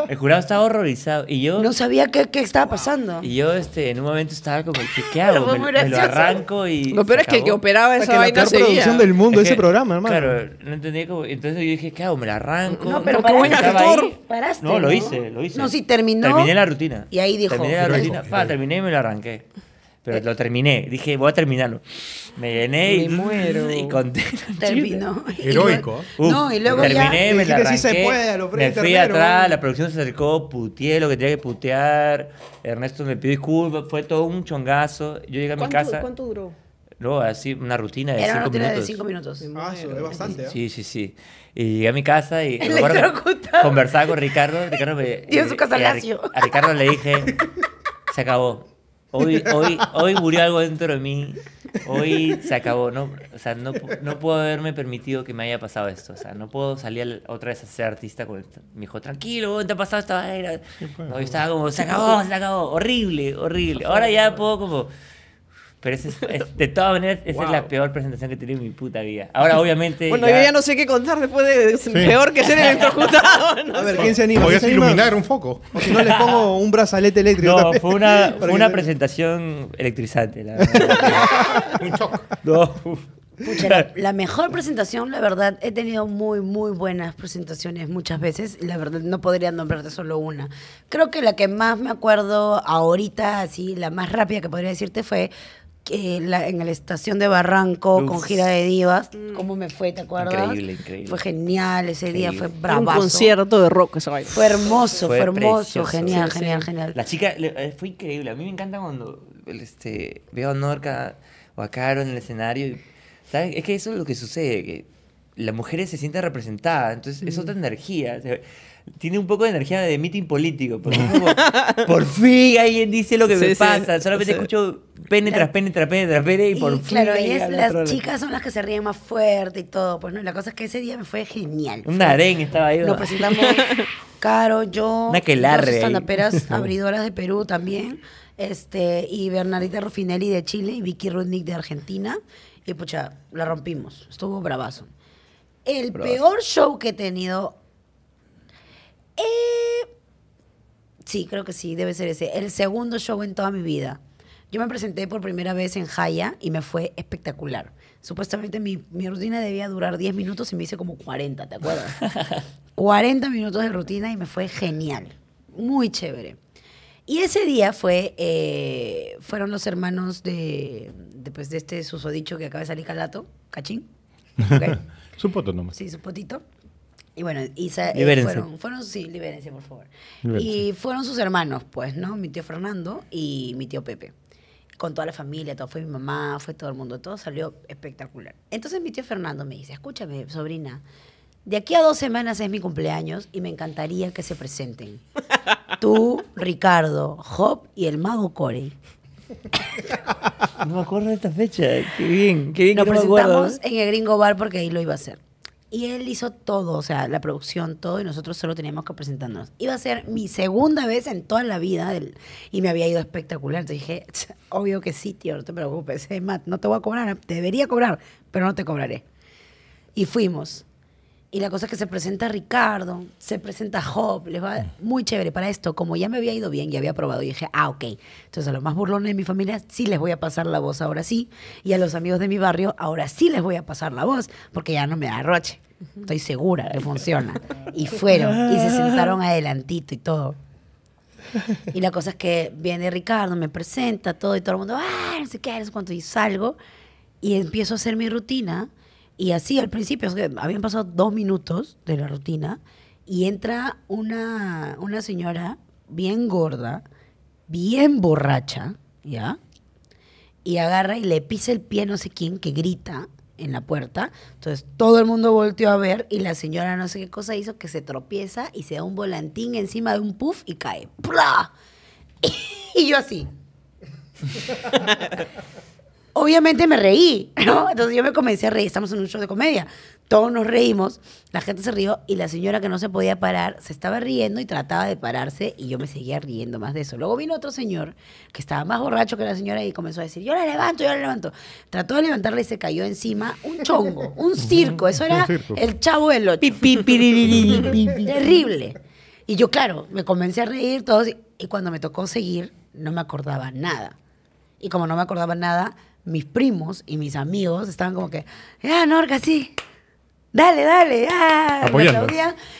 El jurado estaba horrorizado. Y yo. No sabía qué, qué estaba pasando. Y yo, este, en un momento estaba como, ¿qué, hago? Me, lo arranco y. Lo peor es que el que operaba esa vaina la producción del mundo, ese programa, hermano. Claro, no entendía cómo. Entonces yo dije, ¿qué hago? Me la arranco. No, pero qué buen actor Paraste, no, lo hice, lo hice. No, sí, terminó. Terminé la rutina. Y ahí dijo. Terminé la rutina. Pa, terminé y me lo arranqué pero lo terminé. Dije, voy a terminarlo. Me llené me y, muero. y conté. Terminó. Heroico. no, y luego terminé, ya. me la arranqué, se puede, me fui atrás, la producción se acercó, puteé lo que tenía que putear. Ernesto me pidió disculpas, fue todo un chongazo. Yo llegué a mi casa. ¿Cuánto duró? No, así una rutina de 5 minutos. de cinco minutos. Ah, eso es bastante. ¿eh? Sí, sí, sí. Y llegué a mi casa y conversaba con Ricardo. Ricardo me, su casa a Ricardo le dije, se acabó Hoy, hoy, murió algo dentro de mí. Hoy se acabó. No, o sea, no, puedo haberme permitido que me haya pasado esto. O sea, no puedo salir otra vez a ser artista con esto. Me dijo, tranquilo, te ha pasado esta vaina. Hoy pues. estaba como, se acabó, se acabó. Horrible, horrible. Ahora ya puedo como pero de todas maneras, esa es la peor presentación que he tenido en mi puta vida. Ahora, obviamente. bueno, yo ya no sé qué contar después de peor que ser electrocutado. No a ver, ¿quién se anima? iluminar un foco. O si no, les pongo un brazalete eléctrico. No, fue una, una presentación electrizante, la verdad. un shock. No. la, la, mejor presentación, la verdad, he tenido muy, muy buenas presentaciones muchas veces. La verdad, no podría nombrarte solo una. Creo que la que más me acuerdo ahorita, así, la más rápida que podría decirte fue eh, en la estación de Barranco con gira de divas. Mm. ¿Cómo me fue? ¿Te acuerdas? Increíble, increíble. Fue genial ese día, fue bravazo. Un concierto de rock esa vaina. Fue hermoso, fue, hermoso, genial, genial, genial. La chica eh, fue increíble. A mí me encanta cuando este, veo a Norca o a Caro en el escenario. Es que eso es lo que sucede, que las mujeres se sienten representadas, entonces es otra energía tiene un poco de energía de meeting político. por fin alguien dice lo que me pasa. Solamente escucho pene tras pene, tras pene, tras pene, y por fin. Claro, y es, las chicas son las que se ríen más fuerte y todo. Pues no, la cosa es que ese día me fue genial. Un harén estaba ahí. ¿no? Nos presentamos Caro, yo, Una que abridoras de Perú también, este, y Bernadita Rufinelli de Chile y Vicky Rudnick de Argentina. Y pucha, la rompimos. Estuvo bravazo. El peor show que he tenido eh, sí, creo que sí, debe ser ese. El segundo show en toda mi vida. Yo me presenté por primera vez en Jaya y me fue espectacular. Supuestamente mi, rutina debía durar 10 minutos y me hice como 40, ¿te acuerdas? 40 minutos de rutina y me fue genial. Muy chévere. Y ese día fue, eh, fueron los hermanos de, de, pues, de este susodicho que acaba de salir Calato, Cachín. su poto nomás. Sí, su potito. Y bueno, y fueron, sus hermanos, pues, ¿no? Mi tío Fernando y mi tío Pepe. Con toda la familia, todo fue mi mamá, fue todo el mundo, todo salió espectacular. Entonces mi tío Fernando me dice, escúchame, sobrina, de aquí a dos semanas es mi cumpleaños y me encantaría que se presenten. Tú, Ricardo, Hop y el mago Corey. No me acuerdo de esta fecha. Qué bien, qué bien. Nos que presentamos ¿eh? en el Gringo Bar porque ahí lo iba a hacer. Y él hizo todo, o sea, la producción, todo, y nosotros solo teníamos que presentarnos. Iba a ser mi segunda vez en toda la vida del, y me había ido espectacular. Entonces dije, obvio que sí, tío, no te preocupes. eh, Matt, no te voy a cobrar, te debería cobrar, pero no te cobraré. Y fuimos. Y la cosa es que se presenta Ricardo, se presenta Job, les va mm. muy chévere para esto. Como ya me había ido bien y había probado, y dije, ah, ok. Entonces a los más burlones de mi familia sí les voy a pasar la voz ahora sí. Y a los amigos de mi barrio ahora sí les voy a pasar la voz, porque ya no me da roche. Estoy segura que funciona. Y fueron, y se sentaron adelantito y todo. Y la cosa es que viene Ricardo, me presenta todo y todo el mundo, ah, no sé qué, no sé cuánto, y salgo y empiezo a hacer mi rutina. Y así al principio, habían pasado dos minutos de la rutina y entra una, una señora bien gorda, bien borracha, ¿ya? Y agarra y le pisa el pie a no sé quién que grita en la puerta. Entonces todo el mundo volteó a ver y la señora no sé qué cosa hizo que se tropieza y se da un volantín encima de un puff y cae. Y, yo así. Obviamente me reí, ¿no? Entonces yo me comencé a reír. Estamos en un show de comedia todos nos reímos, la gente se rió y la señora que no se podía parar se estaba riendo y trataba de pararse y yo me seguía riendo más de eso. Luego vino otro señor que estaba más borracho que la señora y comenzó a decir, yo la levanto, yo la levanto. Trató de levantarla y se cayó encima un chongo, un circo, eso era el chavo del ocho. Terrible. Y yo, claro, me comencé a reír todos y cuando me tocó seguir no me acordaba nada. Y como no me acordaba nada, mis primos y mis amigos estaban como que, ah, Norca, sí, dale, dale, ah,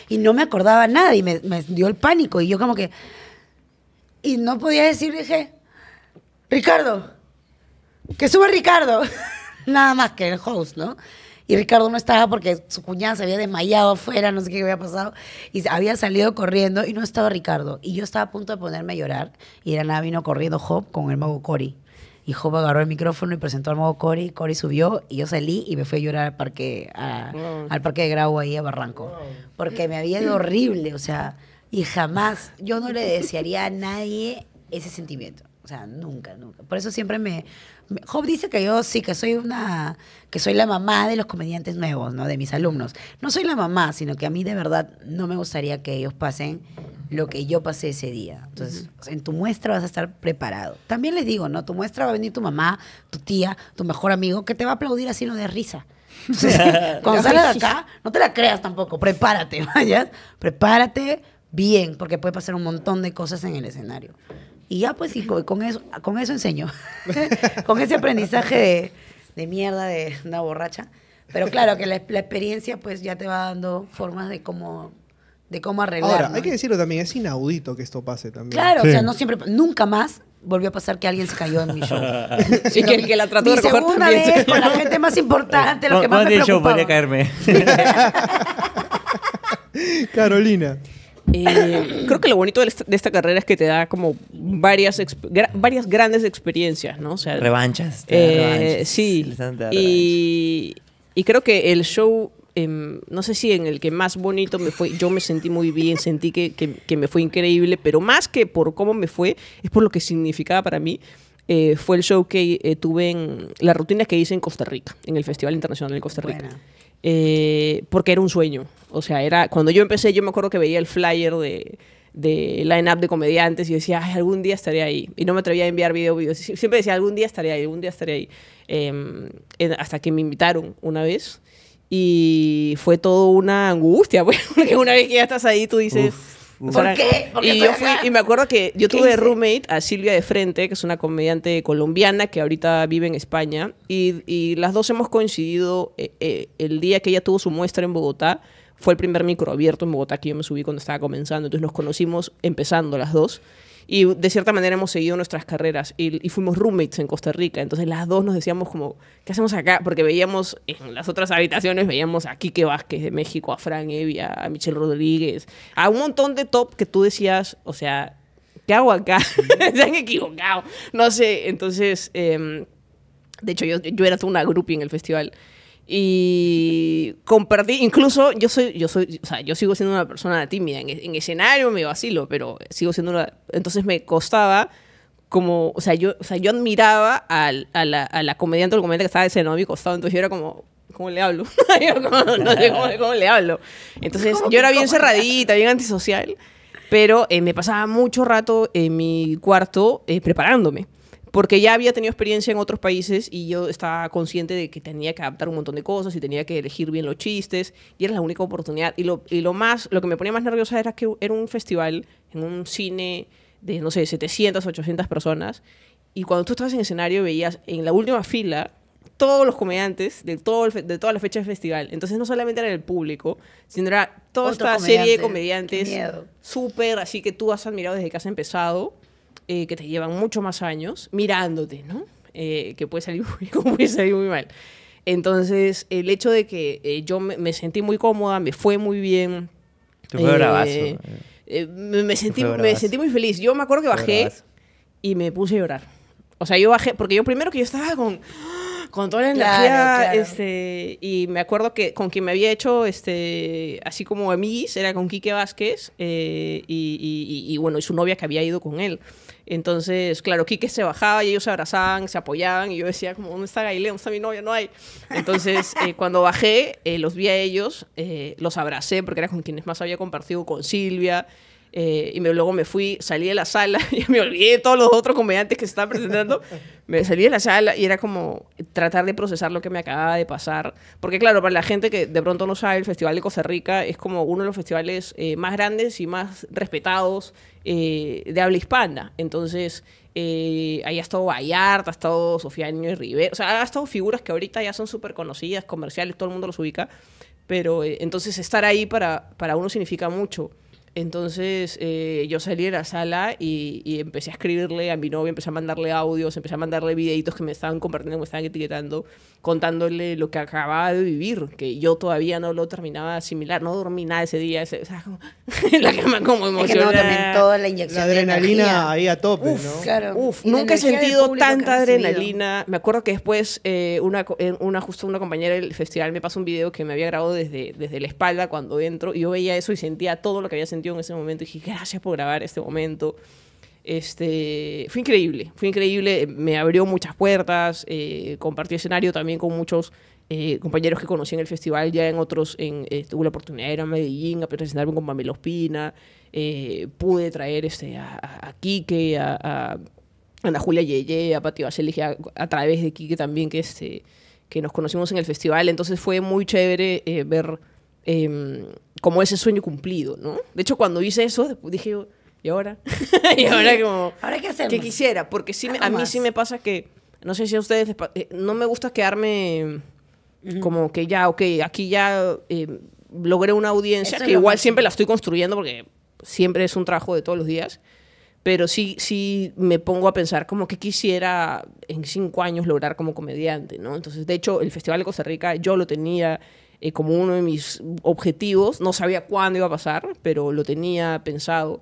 y no me acordaba nada y me, dio el pánico y yo como que, y no podía decir, dije, Ricardo, que sube Ricardo, nada más que el host, ¿no? Y Ricardo no estaba porque su cuñada se había desmayado afuera, no sé qué había pasado, y había salido corriendo y no estaba Ricardo. Y yo estaba a punto de ponerme a llorar y era nada vino corriendo Job con el mago Cory. Y Job agarró el micrófono y presentó al modo Cory. Cory subió y yo salí y me fui a llorar al parque, al parque de Grau ahí a Barranco. Porque me había ido horrible, o sea, y jamás, yo no le desearía a nadie ese sentimiento. O sea, nunca, nunca. Por eso siempre me, Job dice que yo sí, que soy una, que soy la mamá de los comediantes nuevos, ¿no? De mis alumnos. No soy la mamá, sino que a mí de verdad no me gustaría que ellos pasen lo que yo pasé ese día. Entonces, en tu muestra vas a estar preparado. También les digo, ¿no? Tu muestra va a venir tu mamá, tu tía, tu mejor amigo, que te va a aplaudir así no de risa. cuando acá, no te la creas tampoco, prepárate, vayas, prepárate bien, porque puede pasar un montón de cosas en el escenario. Y ya pues, y con eso, con eso enseño. con ese aprendizaje de, mierda de una borracha. Pero claro, que la, experiencia pues ya te va dando formas de cómo, de cómo arreglar. Ahora, hay que decirlo también, es inaudito que esto pase también. Claro, o sea, nunca más volvió a pasar que alguien se cayó en mi show. sí, que, que la trató de segunda vez también. con la gente más importante, lo que más, me preocupaba. podría caerme. Carolina. Eh, creo que lo bonito de esta, carrera es que te da como varias, varias grandes experiencias, ¿no? Eh, revanchas, Sí. Y, creo que el show, em, no sé si en el que más bonito me fue, yo me sentí muy bien, sentí que, que, me fue increíble, pero más que por cómo me fue, es por lo que significaba para mí. Eh, fue el show que tuve en las rutinas que hice en Costa Rica, en el Festival Internacional de Costa Rica. Eh, porque era un sueño. O sea, era cuando yo empecé, yo me acuerdo que veía el flyer de, de line-up de comediantes y decía, Ay, algún día estaré ahí. Y no me atrevía a enviar video, videos. Siempre decía, algún día estaré ahí, algún día estaré ahí. Em, hasta que me invitaron una vez y fue todo una angustia, pues, porque una vez que ya estás ahí, tú dices y, yo y me acuerdo que yo tuve de roommate a Silvia de Frente, que es una comediante colombiana que ahorita vive en España. Y, y las dos hemos coincidido eh, eh, el día que ella tuvo su muestra en Bogotá. Fue el primer micro abierto en Bogotá que yo me subí cuando estaba comenzando. Entonces nos conocimos empezando las dos y de cierta manera hemos seguido nuestras carreras y, fuimos roommates en Costa Rica. Entonces las dos nos decíamos como, ¿qué hacemos acá? Porque veíamos en las otras habitaciones, veíamos a Quique Vázquez de México, a Fran Evia, a Michelle Rodríguez, a un montón de top que tú decías, o sea, ¿qué hago acá? Se han equivocado. No sé, entonces, em, de hecho yo, yo era toda una groupie en el festival. Y compartí, incluso yo soy, yo soy, yo sigo siendo una persona tímida. En, escenario me vacilo, pero sigo siendo una. Entonces me costaba como, o sea, yo, yo admiraba a, la, a la comediante o el comediante que estaba de escenario a mi costado. Entonces yo era como, ¿cómo le hablo? no sé cómo, le hablo. Entonces yo era bien cerradita, bien antisocial, pero eh, me pasaba mucho rato en mi cuarto eh, preparándome porque ya había tenido experiencia en otros países y yo estaba consciente de que tenía que adaptar un montón de cosas y tenía que elegir bien los chistes y era la única oportunidad. Y lo, y lo más, lo que me ponía más nerviosa era que era un festival en un cine de, no sé, 700, 800 personas y cuando tú estabas en escenario veías en la última fila todos los comediantes de, todo de toda la fecha del festival. Entonces no solamente era el público, sino era toda esta serie de comediantes súper, así que tú has admirado desde que has empezado. Eh, que te llevan mucho más años mirándote, ¿no? Eh, que puede salir, muy, mal. Entonces, el hecho de que eh, yo me, sentí muy cómoda, me fue muy bien. Te Me, sentí, me sentí muy feliz. Yo me acuerdo que bajé y me puse a llorar. O sea, yo bajé, porque yo primero que yo estaba con con toda la energía. Este, y me acuerdo que con quien me había hecho, este, así como mí, era con Quique Vázquez y, y, bueno, y su novia que había ido con él. Entonces, claro, Quique se bajaba y ellos se abrazaban, se apoyaban y yo decía como, ¿dónde está Gailé? ¿Dónde está mi novia? No hay. Entonces, eh, cuando bajé, eh, los vi a ellos, eh, los abracé porque era con quienes más había compartido, con Silvia eh, y luego me fui, salí de la sala y me olvidé de todos los otros comediantes que se estaban presentando. me salí de la sala y era como tratar de procesar lo que me acababa de pasar. Porque claro, para la gente que de pronto no sabe, el Festival de Costa Rica es como uno de los festivales eh, más grandes y más respetados eh, de habla hispana. Entonces, eh, ahí ha estado Vallarta, ha estado Sofía Niño Rivera, o sea, ha estado figuras que ahorita ya son súper conocidas, comerciales, todo el mundo los ubica. Pero entonces estar ahí para, para uno significa mucho. Entonces eh, yo salí de la sala y, empecé a escribirle a mi novia, empecé a mandarle audios, empecé a mandarle videitos que me estaban compartiendo, me estaban etiquetando, contándole lo que acababa de vivir, que yo todavía no lo terminaba de asimilar, no dormí nada ese día, ese, o sea, la cama como emocionada. no, también toda la inyección. La adrenalina ahí a tope, ¿no? Uf, nunca he sentido tanta adrenalina. Me acuerdo que después eh, eh, una, justo una compañera del festival me pasó un video que me había grabado desde, desde la espalda cuando entro y yo veía eso y sentía todo lo que había sentido en ese momento. dije, gracias por grabar este momento. Este, fue increíble, fue increíble, me abrió muchas puertas, eh, compartí escenario también con muchos eh, compañeros que conocí en el festival, ya en otros, eh, tuve la oportunidad de ir a Medellín a presentarme con Pamela Ospina, pude traer este, a, Quique, a, Ana Julia Yeye, a Pati Basel, a, través de Quique también, que, este, que nos conocimos en el festival, entonces fue muy chévere ver Em, como ese sueño cumplido, ¿no? De hecho, cuando hice eso, dije yo, ¿y ahora? ¿Y ahora como, qué Que quisiera, porque sí a mí sí me pasa que, no sé si a ustedes, eh, no me gusta quedarme como que ya, ok, aquí ya eh, logré una audiencia, que igual siempre la estoy construyendo porque siempre es un trabajo de todos los días. Pero sí, sí me pongo a pensar como que quisiera en cinco años lograr como comediante, ¿no? Entonces, de hecho, el Festival de Costa Rica yo lo tenía eh, como uno de mis objetivos. No sabía cuándo iba a pasar, pero lo tenía pensado.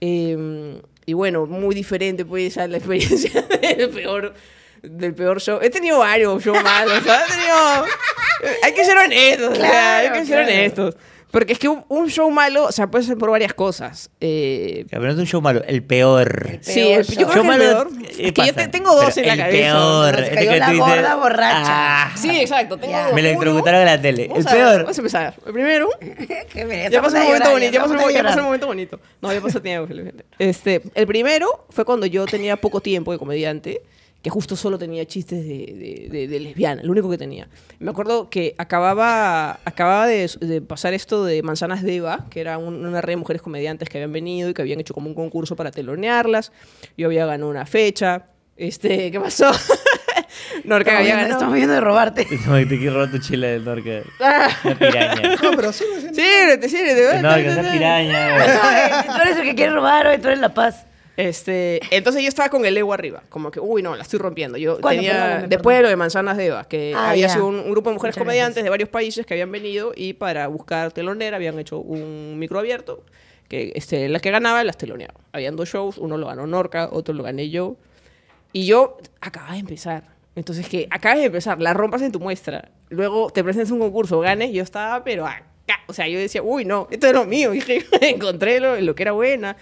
Em, y bueno, muy diferente puede ser la experiencia del peor, del peor show. He tenido varios shows malos, o sea, he tenido... Hay que ser honestos, hay que ser honestos. Porque es que un, show malo, o sea, puede ser por varias cosas. Eh... Ya, no es un show malo, el peor. sí, el, yo creo que el peor. Eh, es que yo tengo dos en la cabeza. el Peor. Se cayó la gorda dices, borracha. Ah, sí, exacto. Me lo introdujeron en la tele. el peor. Vamos a empezar. El primero. ya pasó un momento bonito. Ya, pasó, un momento bonito. No, ya pasó tiempo. Este, el primero fue cuando yo tenía poco tiempo de comediante que justo solo tenía chistes de, lesbiana, lo único que tenía. Me acuerdo que acababa, de, pasar esto de Manzanas de Eva, que era una red de mujeres comediantes que habían venido y que habían hecho como un concurso para telonearlas. Yo había ganado una fecha. Este, ¿Qué pasó? Norca había Estamos viendo de robarte. No, te quiero robar tu chile del Norca. piraña. No, pero sí, sí, sí. No, que una piraña. Eh, tú eres que quiere robar, tú eres La Paz. Este, entonces yo estaba con el ego arriba, como que, uy, no, la estoy rompiendo. Yo tenía, después de lo de Manzanas de Eva, que ah, había sido un, grupo de mujeres comediantes de varios países que habían venido y para buscar telonera habían hecho un micro abierto, que este, la que ganaba las teloneaba. Habían dos shows, uno lo ganó Norca, otro lo gané yo. Y yo acababa de empezar. Entonces, que acabas de empezar, la rompas en tu muestra, luego te presentas un concurso, ganes, yo estaba, pero acá. O sea, yo decía, uy, no, esto es lo mío. dije, encontré lo, lo que era buena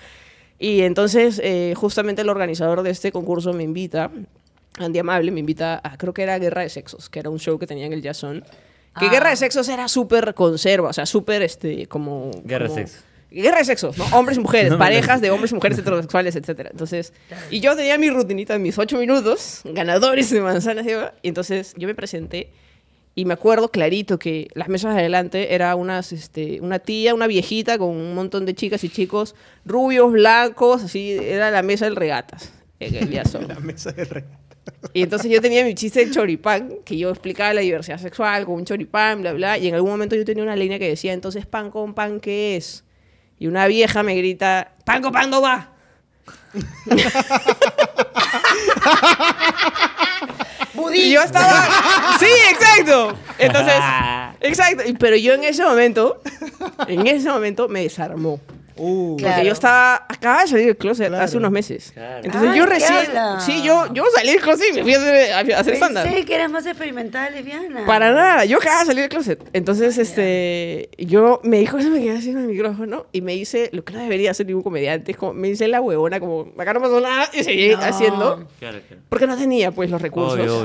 y entonces, eh, justamente el organizador de este concurso me invita, Andy Amable, me invita a, creo que era Guerra de Sexos, que era un show que tenía en el Jason. Que ah. Guerra de Sexos era súper conserva, o sea, súper este, como. Guerra de Sexos guerra de sexos, ¿no? Hombres y mujeres, parejas de hombres y mujeres heterosexuales, etc. Entonces, y yo tenía mi rutinita en mis ocho minutos, ganadores de manzanas, y entonces yo me presenté y me acuerdo clarito que las mesas adelante era unas, este, una tía, una viejita con un montón de chicas y chicos, rubios, blancos, así, era la mesa de regatas. la mesa del regatas. Y entonces yo tenía mi chiste de choripán, que yo explicaba la diversidad sexual con un choripán, bla, bla. Y en algún momento yo tenía una línea que decía, entonces, pan con pan, ¿qué es? Y una vieja me grita, pan con pan no va. Y yo estaba. sí, exacto. Entonces, exacto. Pero yo en ese momento, en ese momento me desarmó. Uh. Porque yo estaba acá de salir del closet hace unos meses. Entonces yo recién. Sí, yo, yo salí del closet y me fui a hacer, a que eras más experimentada lesbiana. Para nada, yo acababa de salir del closet. Entonces, este. Yo me dijo se me quedé haciendo el micrófono y me hice lo que no debería hacer ningún comediante. me hice la huevona, como, acá no pasó nada y seguí haciendo. Porque no tenía, pues, los recursos.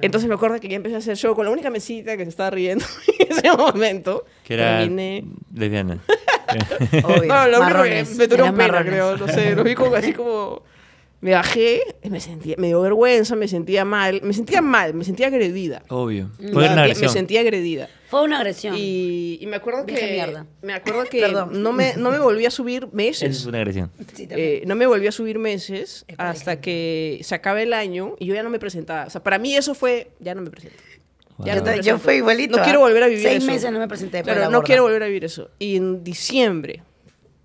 Entonces me acuerdo que ya empecé a hacer show con la única mesita que se estaba riendo en ese momento. Que era. Terminé... Obvio. No, lo único me, tuve un pena, creo. No sé, lo vi como así como. Me bajé, me sentía, me dio vergüenza, me sentía mal, me sentía mal, me sentía agredida. Obvio. Fue una agresión. me sentía agredida. Fue una agresión. Y, me acuerdo que me acuerdo que no me no me volví a subir meses. Es una agresión. Eh, no me volví a subir meses hasta que se acaba el año y yo ya no me presentaba. O sea, para mí eso fue ya no me presenté yo, fui igualito. quiero volver a vivir eso. meses no me presenté. no quiero volver a vivir eso. Y en diciembre,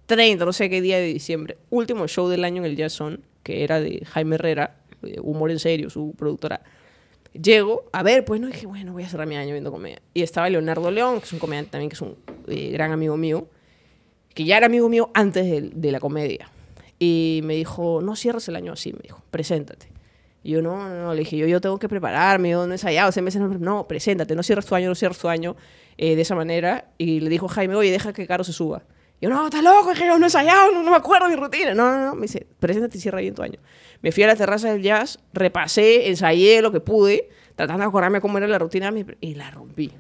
30, no sé qué día de diciembre, último show del año en el Jazzón que era de Jaime Herrera, Humor en Serio, su productora. Llego, a ver, pues no dije, bueno, voy a cerrar mi año viendo comedia. Y estaba Leonardo León, que es un comediante también, que es un eh, gran amigo mío, que ya era amigo mío antes de, de la comedia. Y me dijo, no cierres el año así, me dijo, preséntate yo, no, no, le dije, yo, tengo que prepararme, yo no he ensayado, seis meses, no, no preséntate, no cierres tu año, no cierres tu año eh, de esa manera. Y le dijo Jaime, oye, deja que Caro se suba. yo, no, está loco, dije yo no he ensayado, no, me acuerdo mi rutina. No, no, no, me dice, preséntate y cierra bien tu año. Me fui a la terraza del jazz, repasé, ensayé lo que pude, tratando de acordarme cómo era la rutina y la rompí.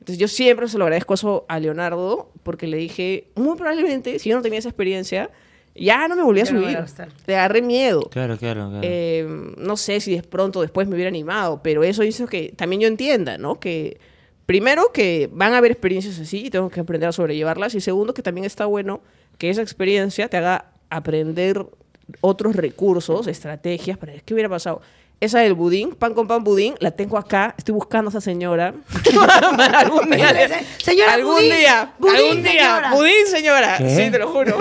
Entonces yo siempre se lo agradezco a Leonardo porque le dije, muy probablemente, si yo no tenía esa experiencia, ya no me volví a subir. Te agarré miedo. Claro, claro, claro. Eh, no sé si es pronto después me hubiera animado, pero eso hizo que también yo entienda, ¿no? Que primero que van a haber experiencias así y tengo que aprender a sobrellevarlas. Y segundo que también está bueno que esa experiencia te haga aprender otros recursos, estrategias para qué hubiera pasado esa del budín, pan con pan budín, la tengo acá. Estoy buscando a esa señora. algún día. señora algún budín, día. algún día. Señora. Budín, señora. Sí, te lo juro.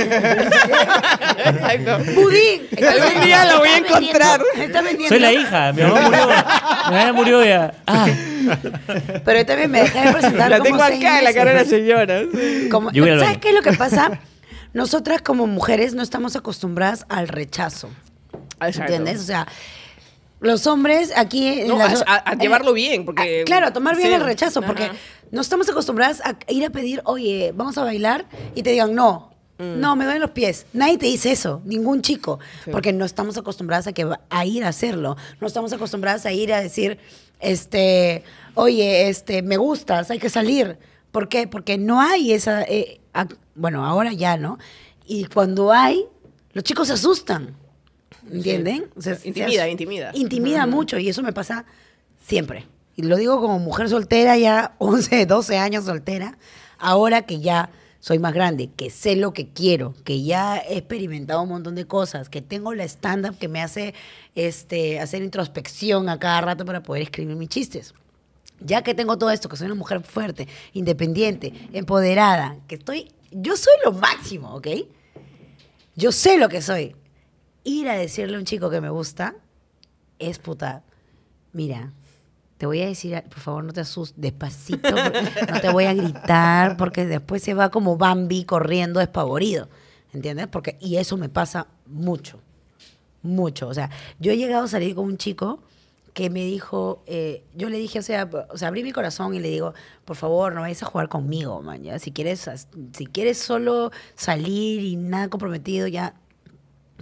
Budín. Algún día la voy a encontrar. Soy la hija. Mi mamá murió. Mi mamá murió ya. Ah. Pero yo también me dejé de presentar. La tengo acá en la cara de la señora. ¿Sabes qué es lo que pasa? Nosotras como mujeres no estamos acostumbradas al rechazo. ¿Entiendes? O sea los hombres aquí... No, a, eh, llevarlo bien, porque... claro, a tomar bien el rechazo, porque no estamos acostumbradas a ir a pedir, oye, vamos a bailar, y te digan, no, mm. no, me duelen los pies. Nadie te dice eso, ningún chico, porque no estamos acostumbradas a, que, a ir a hacerlo, no estamos acostumbradas a ir a decir, este, oye, este, me gustas, hay que salir. ¿Por qué? Porque no hay esa... Eh, bueno, ahora ya, ¿no? Y cuando hay, los chicos se asustan. ¿Entienden? intimida, intimida. Intimida mucho y eso me pasa siempre. Y lo digo como mujer soltera, ya 11, 12 años soltera, ahora que ya soy más grande, que sé lo que quiero, que ya he experimentado un montón de cosas, que tengo la stand-up que me hace este, hacer introspección a cada rato para poder escribir mis chistes. Ya que tengo todo esto, que soy una mujer fuerte, independiente, empoderada, que estoy, yo soy lo máximo, ¿ok? Yo sé lo que soy, ir a decirle a un chico que me gusta es puta. Mira, te voy a decir, por favor, no te asustes, despacito, no te voy a gritar, porque después se va como Bambi corriendo despavorido. ¿Entiendes? Porque, y eso me pasa mucho. Mucho. O sea, yo he llegado a salir con un chico que me dijo, eh, yo le dije, o sea, o sea, abrí mi corazón y le digo, por favor, no vayas a jugar conmigo, man, Si quieres, si quieres solo salir y nada comprometido, ya,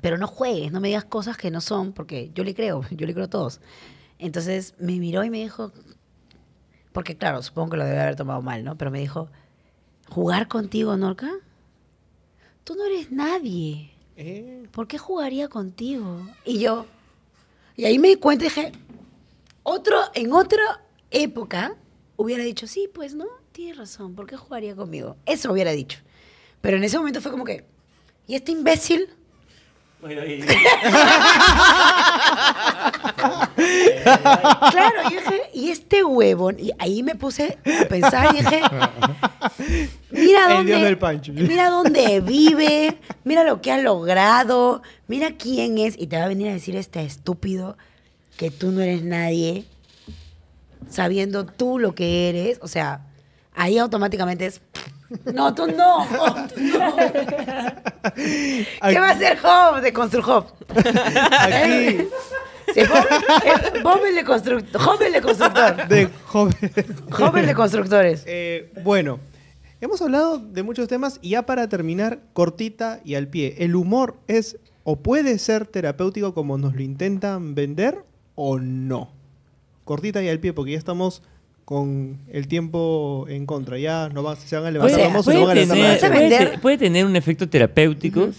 pero no juegues, no me digas cosas que no son, porque yo le creo, yo le creo a todos. Entonces me miró y me dijo, porque claro, supongo que lo debe haber tomado mal, ¿no? Pero me dijo, ¿jugar contigo, Norca? Tú no eres nadie. Eh. ¿Por qué jugaría contigo? Y yo, y ahí me di cuenta y dije, otro, en otra época hubiera dicho, sí, pues no, tienes razón, ¿por qué jugaría conmigo? Eso hubiera dicho. Pero en ese momento fue como que, ¿y este imbécil? claro, dije, y este huevón, y ahí me puse a pensar y dije, mira mira dónde vive, mira lo que ha logrado, mira quién es, y te va a venir a decir este estúpido que tú no eres nadie, sabiendo tú lo que eres, o sea, ahí automáticamente es no, tú no, ¿Qué va a hacer Job de Construjob? Job? Aquí. Eh, de Constructor. de de constructores. Eh, bueno, hemos hablado de muchos temas y ya para terminar, cortita y al pie. ¿El humor es o puede ser terapéutico como nos lo intentan vender o no? Cortita y al pie porque ya estamos con el tiempo en contra. Ya no va, se van a levantar a puede, tener un efecto terapéutico,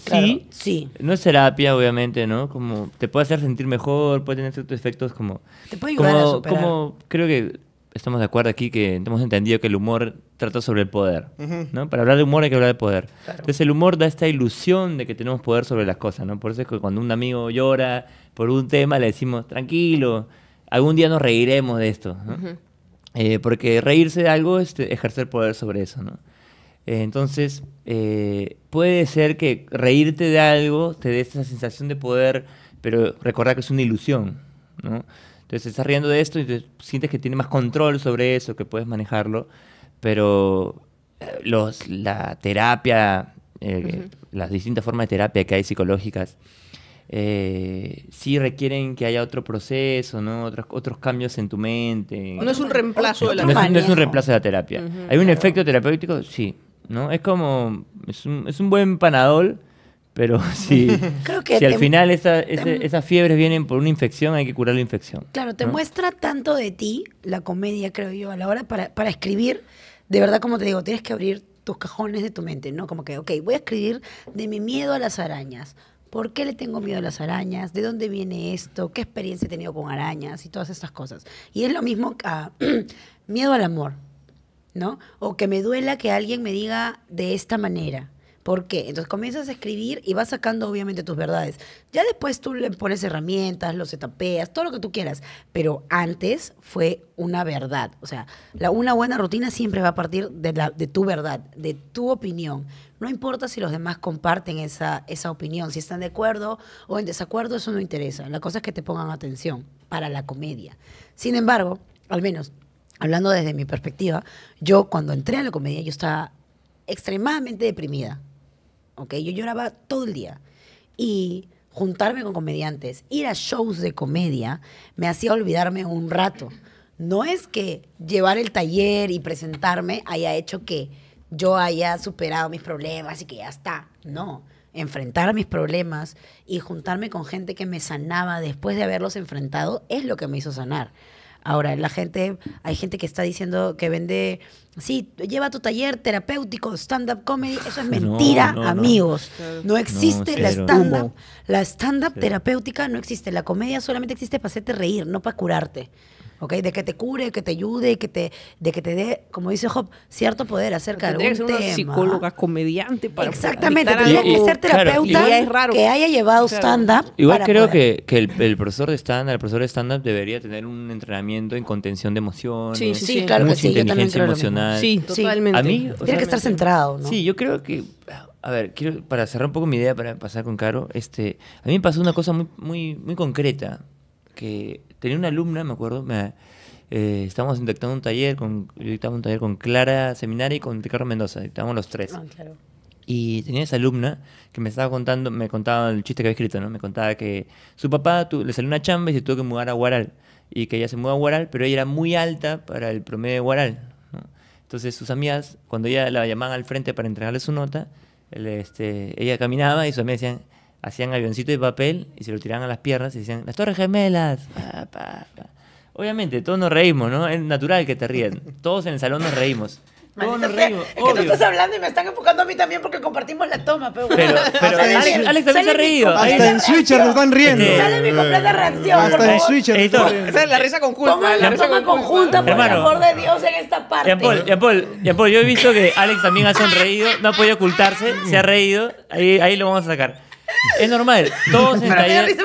sí. No es terapia, obviamente, ¿no? Como te puede hacer sentir mejor, puede tener ciertos efectos como... Te puede ayudar como, creo que estamos de acuerdo aquí que hemos entendido que el humor trata sobre el poder, ¿no? Para hablar de humor hay que hablar de poder. Entonces el humor da esta ilusión de que tenemos poder sobre las cosas, ¿no? Por eso es que cuando un amigo llora por un tema le decimos, tranquilo, algún día nos reiremos de esto, ¿no? Eh, porque reírse de algo es este, ejercer poder sobre eso, ¿no? Eh, entonces, eh, puede ser que reírte de algo te dé esa sensación de poder, pero recordar que es una ilusión, ¿no? Entonces, estás riendo de esto y sientes que tienes más control sobre eso, que puedes manejarlo, pero la terapia, las distintas formas de terapia que hay psicológicas, eh, sí requieren que haya otro proceso, ¿no? otros, otros cambios en tu mente. No es un reemplazo de la terapia. No, es, un reemplazo de la terapia. ¿Hay un efecto terapéutico? Sí. ¿no? Es como, es un, es un buen panadol, pero si, Creo si al final esas fiebres vienen por una infección, hay que curar la infección. Claro, te muestra tanto de ti la comedia, creo yo, a la hora para, para escribir. De verdad, como te digo, tienes que abrir tus cajones de tu mente, ¿no? Como que, ok, voy a escribir de mi miedo a las arañas ¿Por qué le tengo miedo a las arañas? ¿De dónde viene esto? ¿Qué experiencia he tenido con arañas? Y todas estas cosas. Y es lo mismo ah, miedo al amor, ¿no? O que me duela que alguien me diga de esta manera. ¿Por qué? Entonces comienzas a escribir y vas sacando obviamente tus verdades. Ya después tú le pones herramientas, los etapeas, todo lo que tú quieras. Pero antes fue una verdad. O sea, la, una buena rutina siempre va a partir de, la, de tu verdad, de tu opinión. No importa si los demás comparten esa, esa opinión, si están de acuerdo o en desacuerdo, eso no interesa. La cosa es que te pongan atención para la comedia. Sin embargo, al menos hablando desde mi perspectiva, yo cuando entré a la comedia, yo estaba extremadamente deprimida. Yo lloraba todo el día. Y juntarme con comediantes, ir a shows de comedia, me hacía olvidarme un rato. No es que llevar el taller y presentarme haya hecho que yo haya superado mis problemas y que ya está. No, enfrentar mis problemas y juntarme con gente que me sanaba después de haberlos enfrentado es lo que me hizo sanar. Ahora, la gente, hay gente que está diciendo que vende, sí, lleva tu taller terapéutico, stand-up comedy, eso es mentira, amigos. No, existe la stand-up, la stand-up terapéutica no existe, la comedia solamente existe para hacerte reír, no para curarte. De que te cure, que te ayude, que te, de que te dé, como dice Job, cierto poder acerca de algún tema. Una psicóloga, comediante para Exactamente, tendría que ser terapeuta que haya llevado stand-up. Igual creo que, el, profesor de stand-up, profesor de debería tener un entrenamiento en contención de emociones. claro que inteligencia emocional. Sí, totalmente. Tiene que estar centrado, Sí, yo creo que a ver, quiero para cerrar un poco mi idea para pasar con Caro, este, a mí me pasó una cosa muy muy muy concreta que tenía una alumna, me acuerdo, me, eh, estábamos dictando un taller, con, un taller con Clara Seminari y con Ricardo Mendoza, dictábamos los tres. Ah, claro. Y tenía esa alumna que me estaba contando, me contaba el chiste que había escrito, ¿no? Me contaba que su papá le salió una chamba y se tuvo que mudar a Guaral. Y que ella se mudó a Guaral, pero ella era muy alta para el promedio de Guaral. Entonces sus amigas, cuando ella la llamaban al frente para entregarle su nota, este, ella caminaba y sus amigas decían, hacían avioncito de papel y se lo tiraban a las piernas y decían, las torres gemelas. Obviamente, todos nos reímos, ¿no? Es natural que te ríen. Todos en el salón nos reímos. Todos nos reímos. es que tú estás hablando y me están enfocando a mí también porque compartimos la toma, pero, pero, Alex, también se ha reído. Hasta en Switcher nos están riendo. Sale mi este, completa reacción. Hasta en Switcher. Este, Esa es la risa conjunta. Toma la, toma conjunta, por favor de Dios, en esta parte. Jean Paul, Jean Paul, yo he visto que Alex también ha sonreído, no ha podido ocultarse, se ha reído. Ahí, ahí lo vamos a sacar. Es normal. Todos en el taller.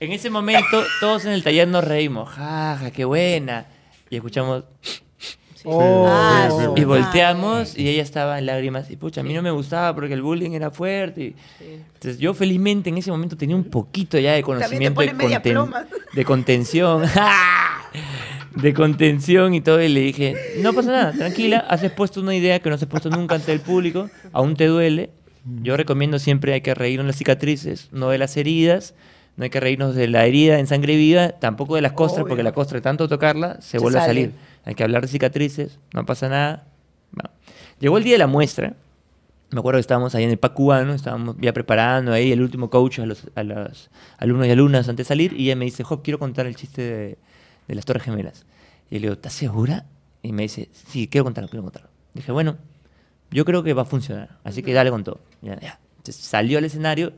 En ese momento, todos en el taller nos reímos. Jaja, qué buena. Y escuchamos. Oh, y volteamos y ella estaba en lágrimas y pucha, a mí no me gustaba porque el bullying era fuerte. Y... Entonces yo felizmente en ese momento tenía un poquito ya de conocimiento de, de, contención. de contención y todo y le dije, no pasa nada, tranquila, has expuesto una idea que no has expuesto nunca ante el público, aún te duele, yo recomiendo siempre hay que reírnos de las cicatrices, no de las heridas. No hay que reírnos de la herida en sangre viva, tampoco de las costras, porque la costra, tanto tocarla, se, vuelve a salir. Hay que hablar de cicatrices, no pasa nada. Llegó el día de la muestra. Me acuerdo que estábamos ahí en el PAC cubano, estábamos ya preparando ahí el último coach a los, alumnos y alumnas antes de salir. Y ella me dice, Job, quiero contar el chiste de, de las Torres Gemelas. Y le digo, ¿estás segura? Y me dice, sí, quiero contarlo, quiero contarlo. Dije, bueno, yo creo que va a funcionar, así que dale con todo. Entonces salió al escenario,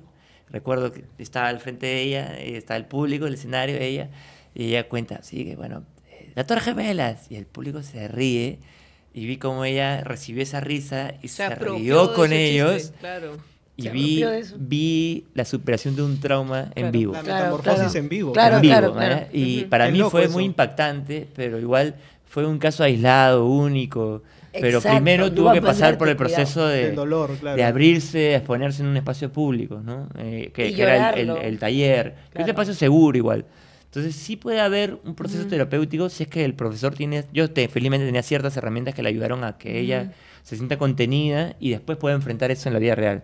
recuerdo que estaba al frente de ella, estaba el público, el escenario, ella, y ella cuenta, sí, que bueno, eh, la Torre Gemelas, y el público se ríe, y vi cómo ella recibió esa risa y se, se con ellos. Y vi, vi, la superación de un trauma en vivo. La metamorfosis claro, en vivo. Claro, y para mí fue muy impactante, pero igual fue un caso aislado, único. Pero primero tuvo que pasar por el proceso de, abrirse, de exponerse en un espacio público, ¿no? Eh, que, era el, taller. un espacio seguro igual. Entonces sí puede haber un proceso terapéutico si es que el profesor tiene, yo felizmente tenía ciertas herramientas que le ayudaron a que ella se sienta contenida y después pueda enfrentar eso en la vida real.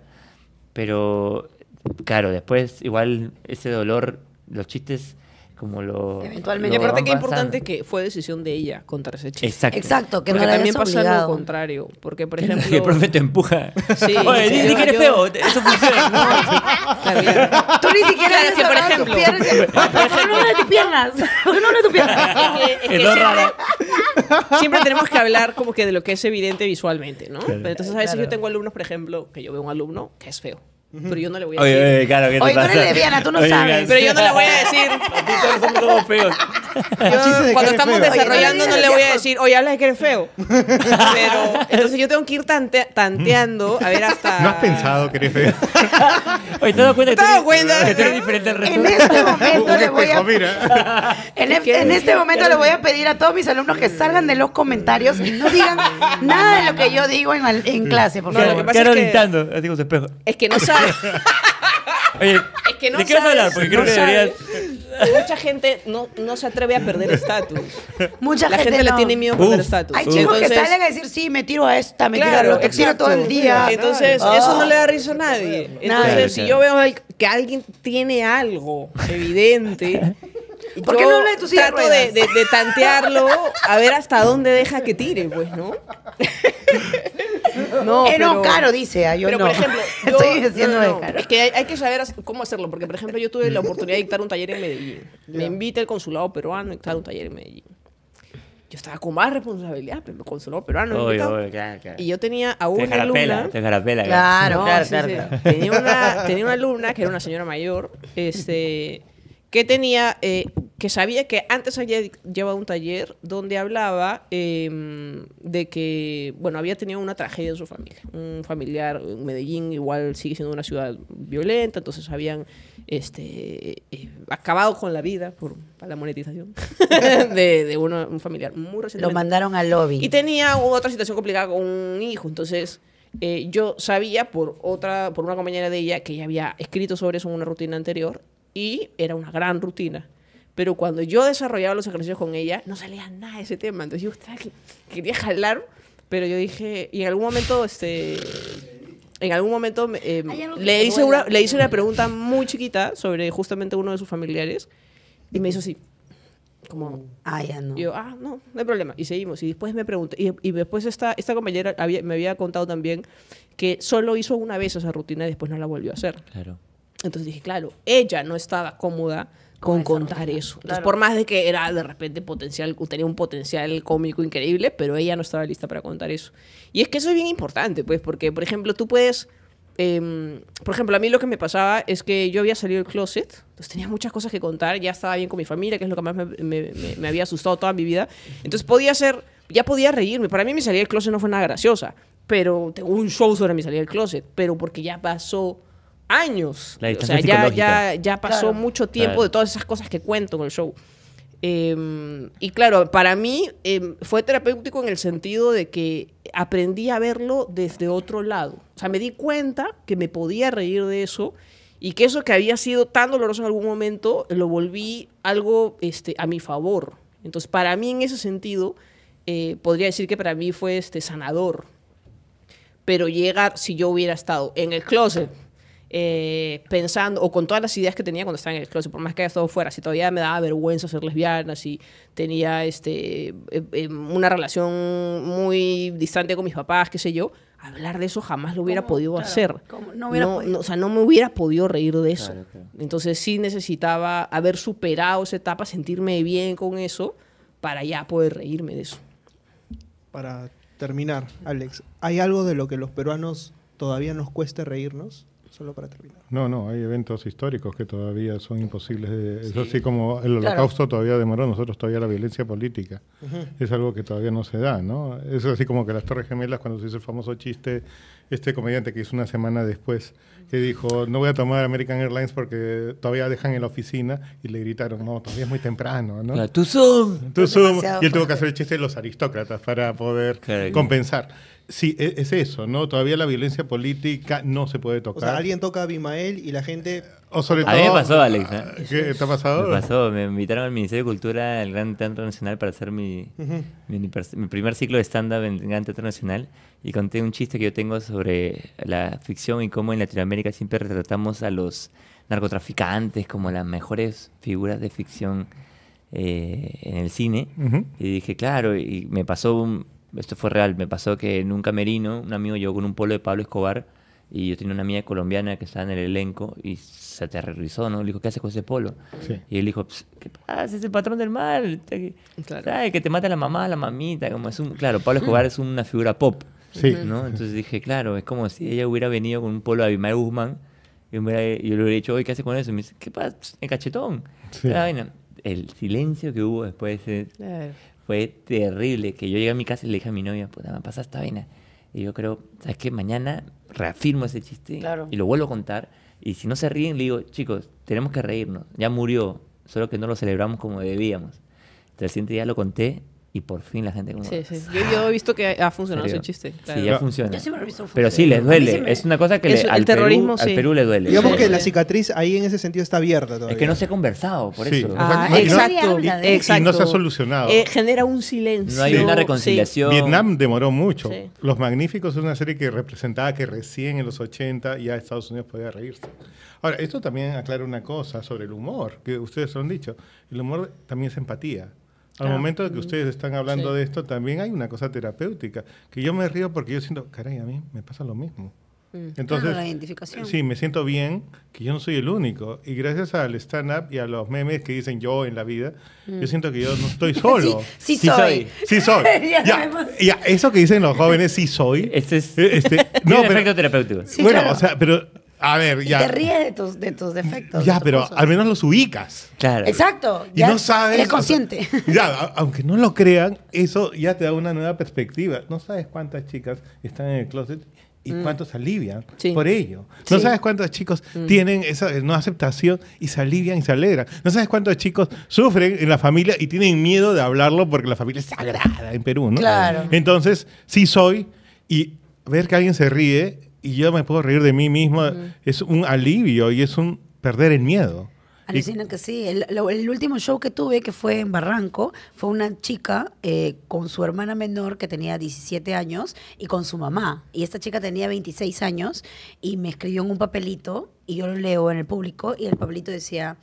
Pero claro, después igual ese dolor, los chistes como lo. Eventualmente. y aparte, qué importante es que fue decisión de ella Contra ese chiste. Exacto. Exacto, que porque también pasa lo contrario. Porque, por ejemplo. El profe te empuja. Sí. Oye, ni que eres feo. Eso funciona. Tú ni siquiera por ejemplo. Ah, no, tus piernas. tus piernas. Es, raro. Siempre, tenemos que hablar como que de lo que es evidente visualmente, ¿no? Entonces, a veces yo tengo alumnos, por ejemplo, que yo veo un alumno que es feo. Pero yo no le voy a decir. Oye, claro, ¿qué te oye, tú eres leviana tú no sabes. Pero yo no le voy a decir. todos feos. Yo, cuando estamos desarrollando no, le voy a decir, oye, habla de que eres feo. Pero, entonces yo tengo que ir tanteando a ver hasta... ¿No has pensado que eres feo? oye, ¿te das cuenta que, tú, cuenta? eres diferente al resto? En este momento le voy a... En, este momento le voy a pedir a todos mis alumnos que salgan de los comentarios y no digan nada de lo que yo digo en, mm. clase, por favor. No, lo que pasa es que... Es que no saben Oye, es que no que Mucha gente no, se atreve a perder estatus. Mucha La gente, le tiene miedo a perder estatus. Hay chicos que salen a decir, sí, me tiro a esta, me tiro a lo, que tiro todo el día. Entonces, ah. eso no le da risa a nadie. Entonces, si yo veo que alguien tiene algo evidente... ¿Por qué no habla de Trato de, tantearlo a ver hasta dónde deja que tire, pues, ¿no? No, caro, dice. pero, por ejemplo, Es que hay, que saber cómo hacerlo, porque, por ejemplo, yo tuve la oportunidad de dictar un taller en Medellín. Me invita el consulado peruano a dictar un taller en Medellín. Yo estaba con más responsabilidad, pero el consulado peruano. Y yo tenía a una alumna. claro, claro, Tenía, una, alumna que era una señora mayor, este, que tenía eh, que sabía que antes había llevado un taller donde hablaba em, de que, bueno, había tenido una tragedia en su familia. Un familiar en Medellín, igual sigue siendo una ciudad violenta, entonces habían este, eh, acabado con la vida por la monetización de, un familiar muy reciente. Lo mandaron al lobby. Y tenía otra situación complicada con un hijo, entonces... Eh, yo sabía por otra por una compañera de ella que ella había escrito sobre eso en una rutina anterior y era una gran rutina pero cuando yo desarrollaba los ejercicios con ella, no salía nada de ese tema. Entonces yo quería jalar, pero yo dije, y en algún momento, este, en algún momento em, le, hice una, le hice una pregunta muy chiquita sobre justamente uno de sus familiares y me hizo así. Como, ah, ya no. Y yo, ah, no, no hay problema. Y seguimos. Y después me pregunté. Y, y, después esta, esta compañera me había contado también que solo hizo una vez esa rutina y después no la volvió a hacer. Claro. Entonces dije, claro, ella no estaba cómoda con contar eso. Entonces, por más de que era de repente potencial, tenía un potencial cómico increíble, pero ella no estaba lista para contar eso. Y es que eso es bien importante, pues, porque, por ejemplo, tú puedes... Em, por ejemplo, a mí lo que me pasaba es que yo había salido del closet, entonces tenía muchas cosas que contar, ya estaba bien con mi familia, que es lo que más me, había asustado toda mi vida. Entonces podía ser, ya podía reírme. Para mí mi salida del closet no fue nada graciosa, pero tengo un show sobre mi salida del closet, pero porque ya pasó años. o sea, ya, ya, ya pasó mucho tiempo de todas esas cosas que cuento en el show. Em, y claro, para mí em, fue terapéutico en el sentido de que aprendí a verlo desde otro lado. O sea, me di cuenta que me podía reír de eso y que eso que había sido tan doloroso en algún momento lo volví algo este, a mi favor. Entonces, para mí en ese sentido, eh, podría decir que para mí fue este, sanador. Pero llegar si yo hubiera estado en el closet eh, pensando, o con todas las ideas que tenía cuando estaba en el closet, por más que haya estado fuera, si todavía me daba vergüenza ser lesbiana, si tenía este, eh, eh, una relación muy distante con mis papás, qué sé yo, hablar de eso jamás lo hubiera podido hacer. No, hubiera o sea, no me hubiera podido reír de eso. Entonces sí necesitaba haber superado esa etapa, sentirme bien con eso, para ya poder reírme de eso. Para terminar, Alex, ¿hay algo de lo que los peruanos todavía nos cueste reírnos? solo para terminar. No, no, hay eventos históricos que todavía son imposibles. De, Eso sí, como el holocausto todavía demoró, nosotros todavía la violencia política. Es algo que todavía no se da, ¿no? Es así como que las Torres Gemelas, cuando se hizo el famoso chiste, este comediante que hizo una semana después, que dijo, no voy a tomar American Airlines porque todavía dejan en la oficina, y le gritaron, no, todavía es muy temprano, ¿no? tú zoom. Tú zoom. Y él tuvo que hacer el chiste de los aristócratas para poder compensar. Sí, e, es eso, ¿no? Todavía la violencia política no se puede tocar. O sea, alguien toca a Bimael y la gente... Eh, o sobre A mí me pasó, Alex. ¿eh? Ah, ¿Qué te ha pasado? Me pasó, me invitaron al Ministerio de Cultura al Gran Teatro Nacional para hacer mi, primer ciclo de stand-up en el Gran Teatro Nacional y conté un chiste que yo tengo sobre la ficción y cómo en Latinoamérica siempre retratamos a los narcotraficantes como las mejores figuras de ficción eh, en el cine. Y dije, claro, y me pasó un esto fue real, me pasó que en un camerino un amigo llegó con un polo de Pablo Escobar y yo tenía una amiga colombiana que estaba en el elenco y se aterrorizó, ¿no? Le dijo, ¿qué haces con ese polo? Y él dijo, ¿qué pasa? Es el patrón del mal. Claro. Que te mata la mamá, la mamita. Como es un... Claro, Pablo Escobar es una figura pop. ¿no? Entonces dije, claro, es como si ella hubiera venido con un polo de Abimael Guzmán y yo le hubiera dicho, ¿qué haces con eso? Y me dice, ¿qué pasa? El cachetón. El silencio que hubo después. de Claro fue terrible. Que yo llegué a mi casa y le dije a mi novia, puta, me pasa esta vaina. Y yo creo, ¿sabes qué? Mañana reafirmo ese chiste y lo vuelvo a contar. Y si no se ríen, le digo, chicos, tenemos que reírnos. Ya murió, solo que no lo celebramos como debíamos. Entonces, el siguiente día lo conté y por fin la gente como... Ah, yo, he visto que ha funcionado ese chiste. Sí, ya funciona. Pero sí, les duele. Es una cosa que al, terrorismo, Perú, Perú le duele. Digamos que la cicatriz ahí en ese sentido está abierta todavía. Es que no se ha conversado, por eso. Ah, exacto, y, no se ha solucionado. Eh, genera un silencio. No hay una reconciliación. Vietnam demoró mucho. Los Magníficos es una serie que representaba que recién en los 80 ya Estados Unidos podía reírse. Ahora, esto también aclara una cosa sobre el humor, que ustedes lo han dicho. El humor también es empatía. Al ah, momento de que mm, ustedes están hablando de esto, también hay una cosa terapéutica, que yo me río porque yo siento, caray, a mí me pasa lo mismo. Mm. Entonces, la identificación. sí, me siento bien que yo no soy el único. Y gracias al stand-up y a los memes que dicen yo en la vida, yo mm. siento que yo no estoy solo. sí, sí, soy. Sí soy. ya, eso que dicen los jóvenes, sí soy. Este es no, pero, efecto terapéutico. bueno, o sea, pero a ver, ya. Y te ríes de tus, defectos. Ya, pero al menos los ubicas. Claro. Exacto. Y no sabes. Es consciente. ya, aunque no lo crean, eso ya te da una nueva perspectiva. No sabes cuántas chicas están en el closet y mm. cuántos se alivian por ello. No sabes cuántos chicos mm. tienen esa eh, no aceptación y se alivian y se alegran. No sabes cuántos chicos sufren en la familia y tienen miedo de hablarlo porque la familia es sagrada en Perú, ¿no? Claro. Entonces, sí soy y ver que alguien se ríe y yo me puedo reír de mí misma, es un alivio y es un perder el miedo. Alucina que sí. El, último show que tuve, que fue en Barranco, fue una chica eh, con su hermana menor que tenía 17 años y con su mamá. Y esta chica tenía 26 años y me escribió en un papelito y yo lo leo en el público y el papelito decía,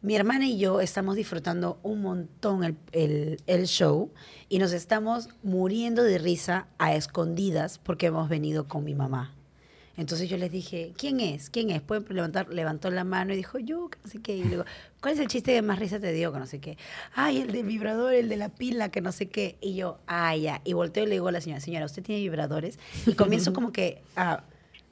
mi hermana y yo estamos disfrutando un montón el, el show y nos estamos muriendo de risa a escondidas porque hemos venido con mi mamá. Entonces yo les dije, ¿quién es? ¿Quién es? Pueden levantar, levantó la mano y dijo, yo, que no sé qué. Y le digo, ¿cuál es el chiste que más risa te dio? Que no sé qué. Ay, el del vibrador, el de la pila, que no sé qué. Y yo, ay, ah, ya. Y volteo y le digo a la señora, señora, ¿usted tiene vibradores? Y comienzo como que a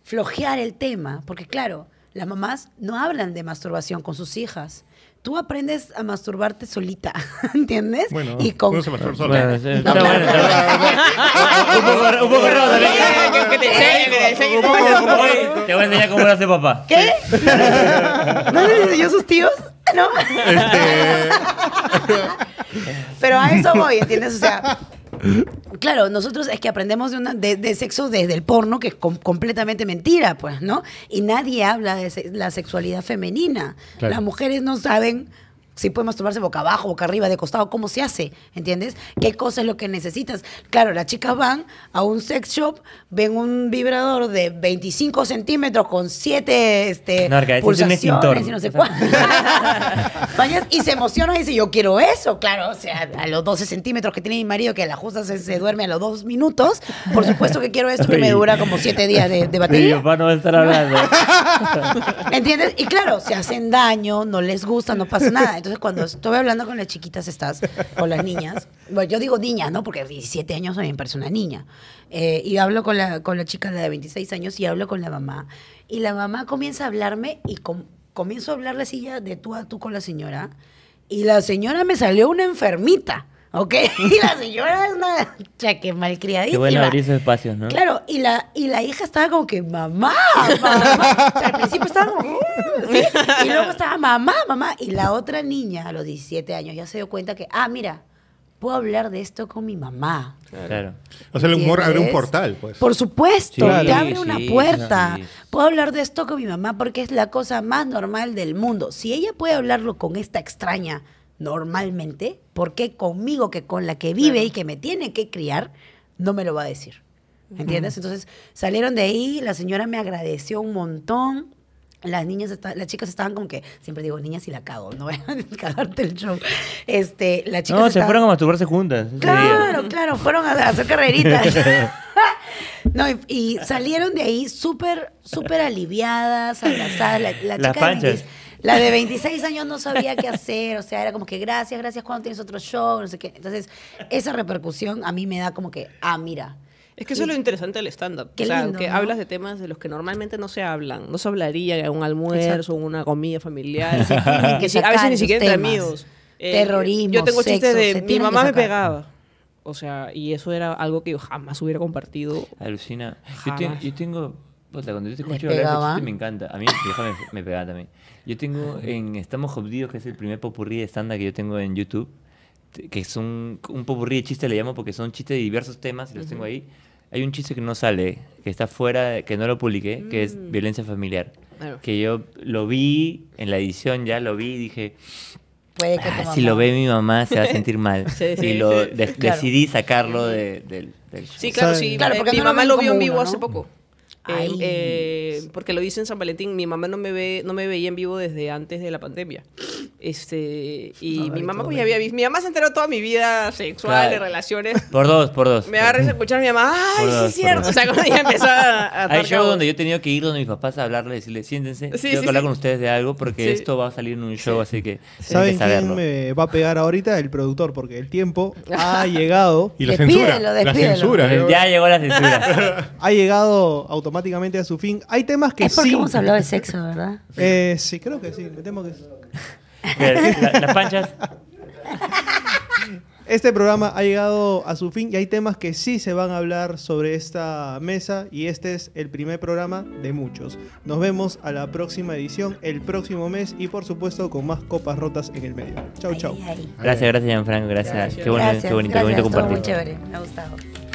flojear el tema, porque claro, las mamás no hablan de masturbación con sus hijas tú aprendes a masturbarte solita, ¿entiendes? Bueno, y con... se masturba sola. Un poco raro también. Que te te voy a enseñar cómo lo hace papá. ¿Qué? ¿No les enseñó sus tíos? ¿No? Este... Pero a eso voy, ¿entiendes? O sea, Claro, nosotros es que aprendemos de, una, de, sexo desde el porno, que es completamente mentira, pues, ¿no? Y nadie habla de la sexualidad femenina. Las mujeres no saben si puede masturbarse boca abajo, boca arriba, de costado, cómo se hace, ¿entiendes? ¿Qué cosa es lo que necesitas? Claro, las chicas van a un sex shop, ven un vibrador de 25 centímetros con 7 este, no, pulsaciones es y se emociona y dice, yo quiero eso, claro, o sea, a los 12 centímetros que tiene mi marido, que la justa se, duerme a los dos minutos, por supuesto que quiero esto que me dura como 7 días de, batería. no estar hablando. ¿Entiendes? Y claro, se hacen daño, no les gusta, no pasa nada. Entonces, cuando estuve hablando con las chiquitas estas, o las niñas, bueno, yo digo niña, ¿no? Porque 17 años soy en persona niña. Eh, y hablo con la, con chica, de 26 años, y hablo con la mamá. Y la mamá comienza a hablarme y comienzo a hablarle así ya de tú a tú con la señora. Y la señora me salió una enfermita. ¿ok? Y la señora es una chaque malcriadísima. Qué bueno abrir espacios, ¿no? Claro, y la, y la hija estaba como que, mamá, mamá. O sea, al principio estaba como, mm", Y luego estaba, mamá, mamá. Y la otra niña, a los 17 años, ya se dio cuenta que, ah, mira, puedo hablar de esto con mi mamá. Claro. O sea, el humor abre un portal, pues. Por supuesto, te abre una puerta. Puedo hablar de esto con mi mamá porque es la cosa más normal del mundo. Si ella puede hablarlo con esta extraña, normalmente, porque conmigo, que con la que vive y que me tiene que criar, no me lo va a decir? ¿Entiendes? Entonces salieron de ahí, la señora me agradeció un montón. Las niñas, las chicas estaban como que, siempre digo niñas y la cago, no voy a cagarte el show. Este, no, se fueron a masturbarse juntas. Claro, claro, fueron a, hacer carreritas. no, y, salieron de ahí súper, súper aliviadas, abrazadas. La, chica la de 26 años no sabía qué hacer, o sea, era como que gracias, gracias, cuando tienes otro show? No sé qué. Entonces, esa repercusión a mí me da como que, ah, mira. Es que eso es lo interesante del stand-up. que hablas de temas de los que normalmente no se hablan. No se hablaría en un almuerzo, en una comida familiar. a veces ni siquiera entre amigos. Eh, Terrorismo. Yo tengo chistes de mi mamá me pegaba. O sea, y eso era algo que yo jamás hubiera compartido. Alucina. yo tengo cuando yo te escucho hablar de chiste, me encanta. A mí me, pegaba también. Yo tengo en Estamos Jodidos, que es el primer popurrí de estándar que yo tengo en YouTube, que es un, un popurrí de chistes, le llamo, porque son chistes de diversos temas y los tengo ahí. Hay un chiste que no sale, que está fuera, que no lo publiqué, que es mm. violencia familiar. Que yo lo vi en la edición, ya lo vi y dije, ah, si lo ve mi mamá se va a sentir mal. y lo decidí sacarlo del, show. Sí, claro, sí. Claro, porque mi mamá lo vio en vivo hace poco. Em, eh, porque lo dice en San Valentín. Mi mamá no me ve, no me veía en vivo desde antes de la pandemia. Este, y mi mamá pues había Mi mamá se enteró toda mi vida sexual, de relaciones. Por dos, por dos. Me agarré a escuchar a mi mamá, ay, sí es cierto. O sea, cuando ella empezó a. Hay shows donde yo he tenido que ir donde mis papás a hablarles, decirle, siéntense, hablar con ustedes de algo, porque esto va a salir en un show, así que. ¿Saben quién me va a pegar ahorita? El productor, porque el tiempo ha llegado. y la censura. La censura. Ya ¿eh? llegó la censura. ha llegado automáticamente automáticamente a su fin. Hay temas que es porque sí. hemos hablado de sexo, ¿verdad? Eh, sí, creo que sí. que las panchas. Este programa ha llegado a su fin y hay temas que sí se van a hablar sobre esta mesa y este es el primer programa de muchos. Nos vemos a la próxima edición, el próximo mes y por supuesto con más copas rotas en el medio. Chau, chau. Gracias, gracias, Gianfranco. Gracias. Qué, bonito, qué bonito, bonito compartir. Muy chévere, me ha gustado.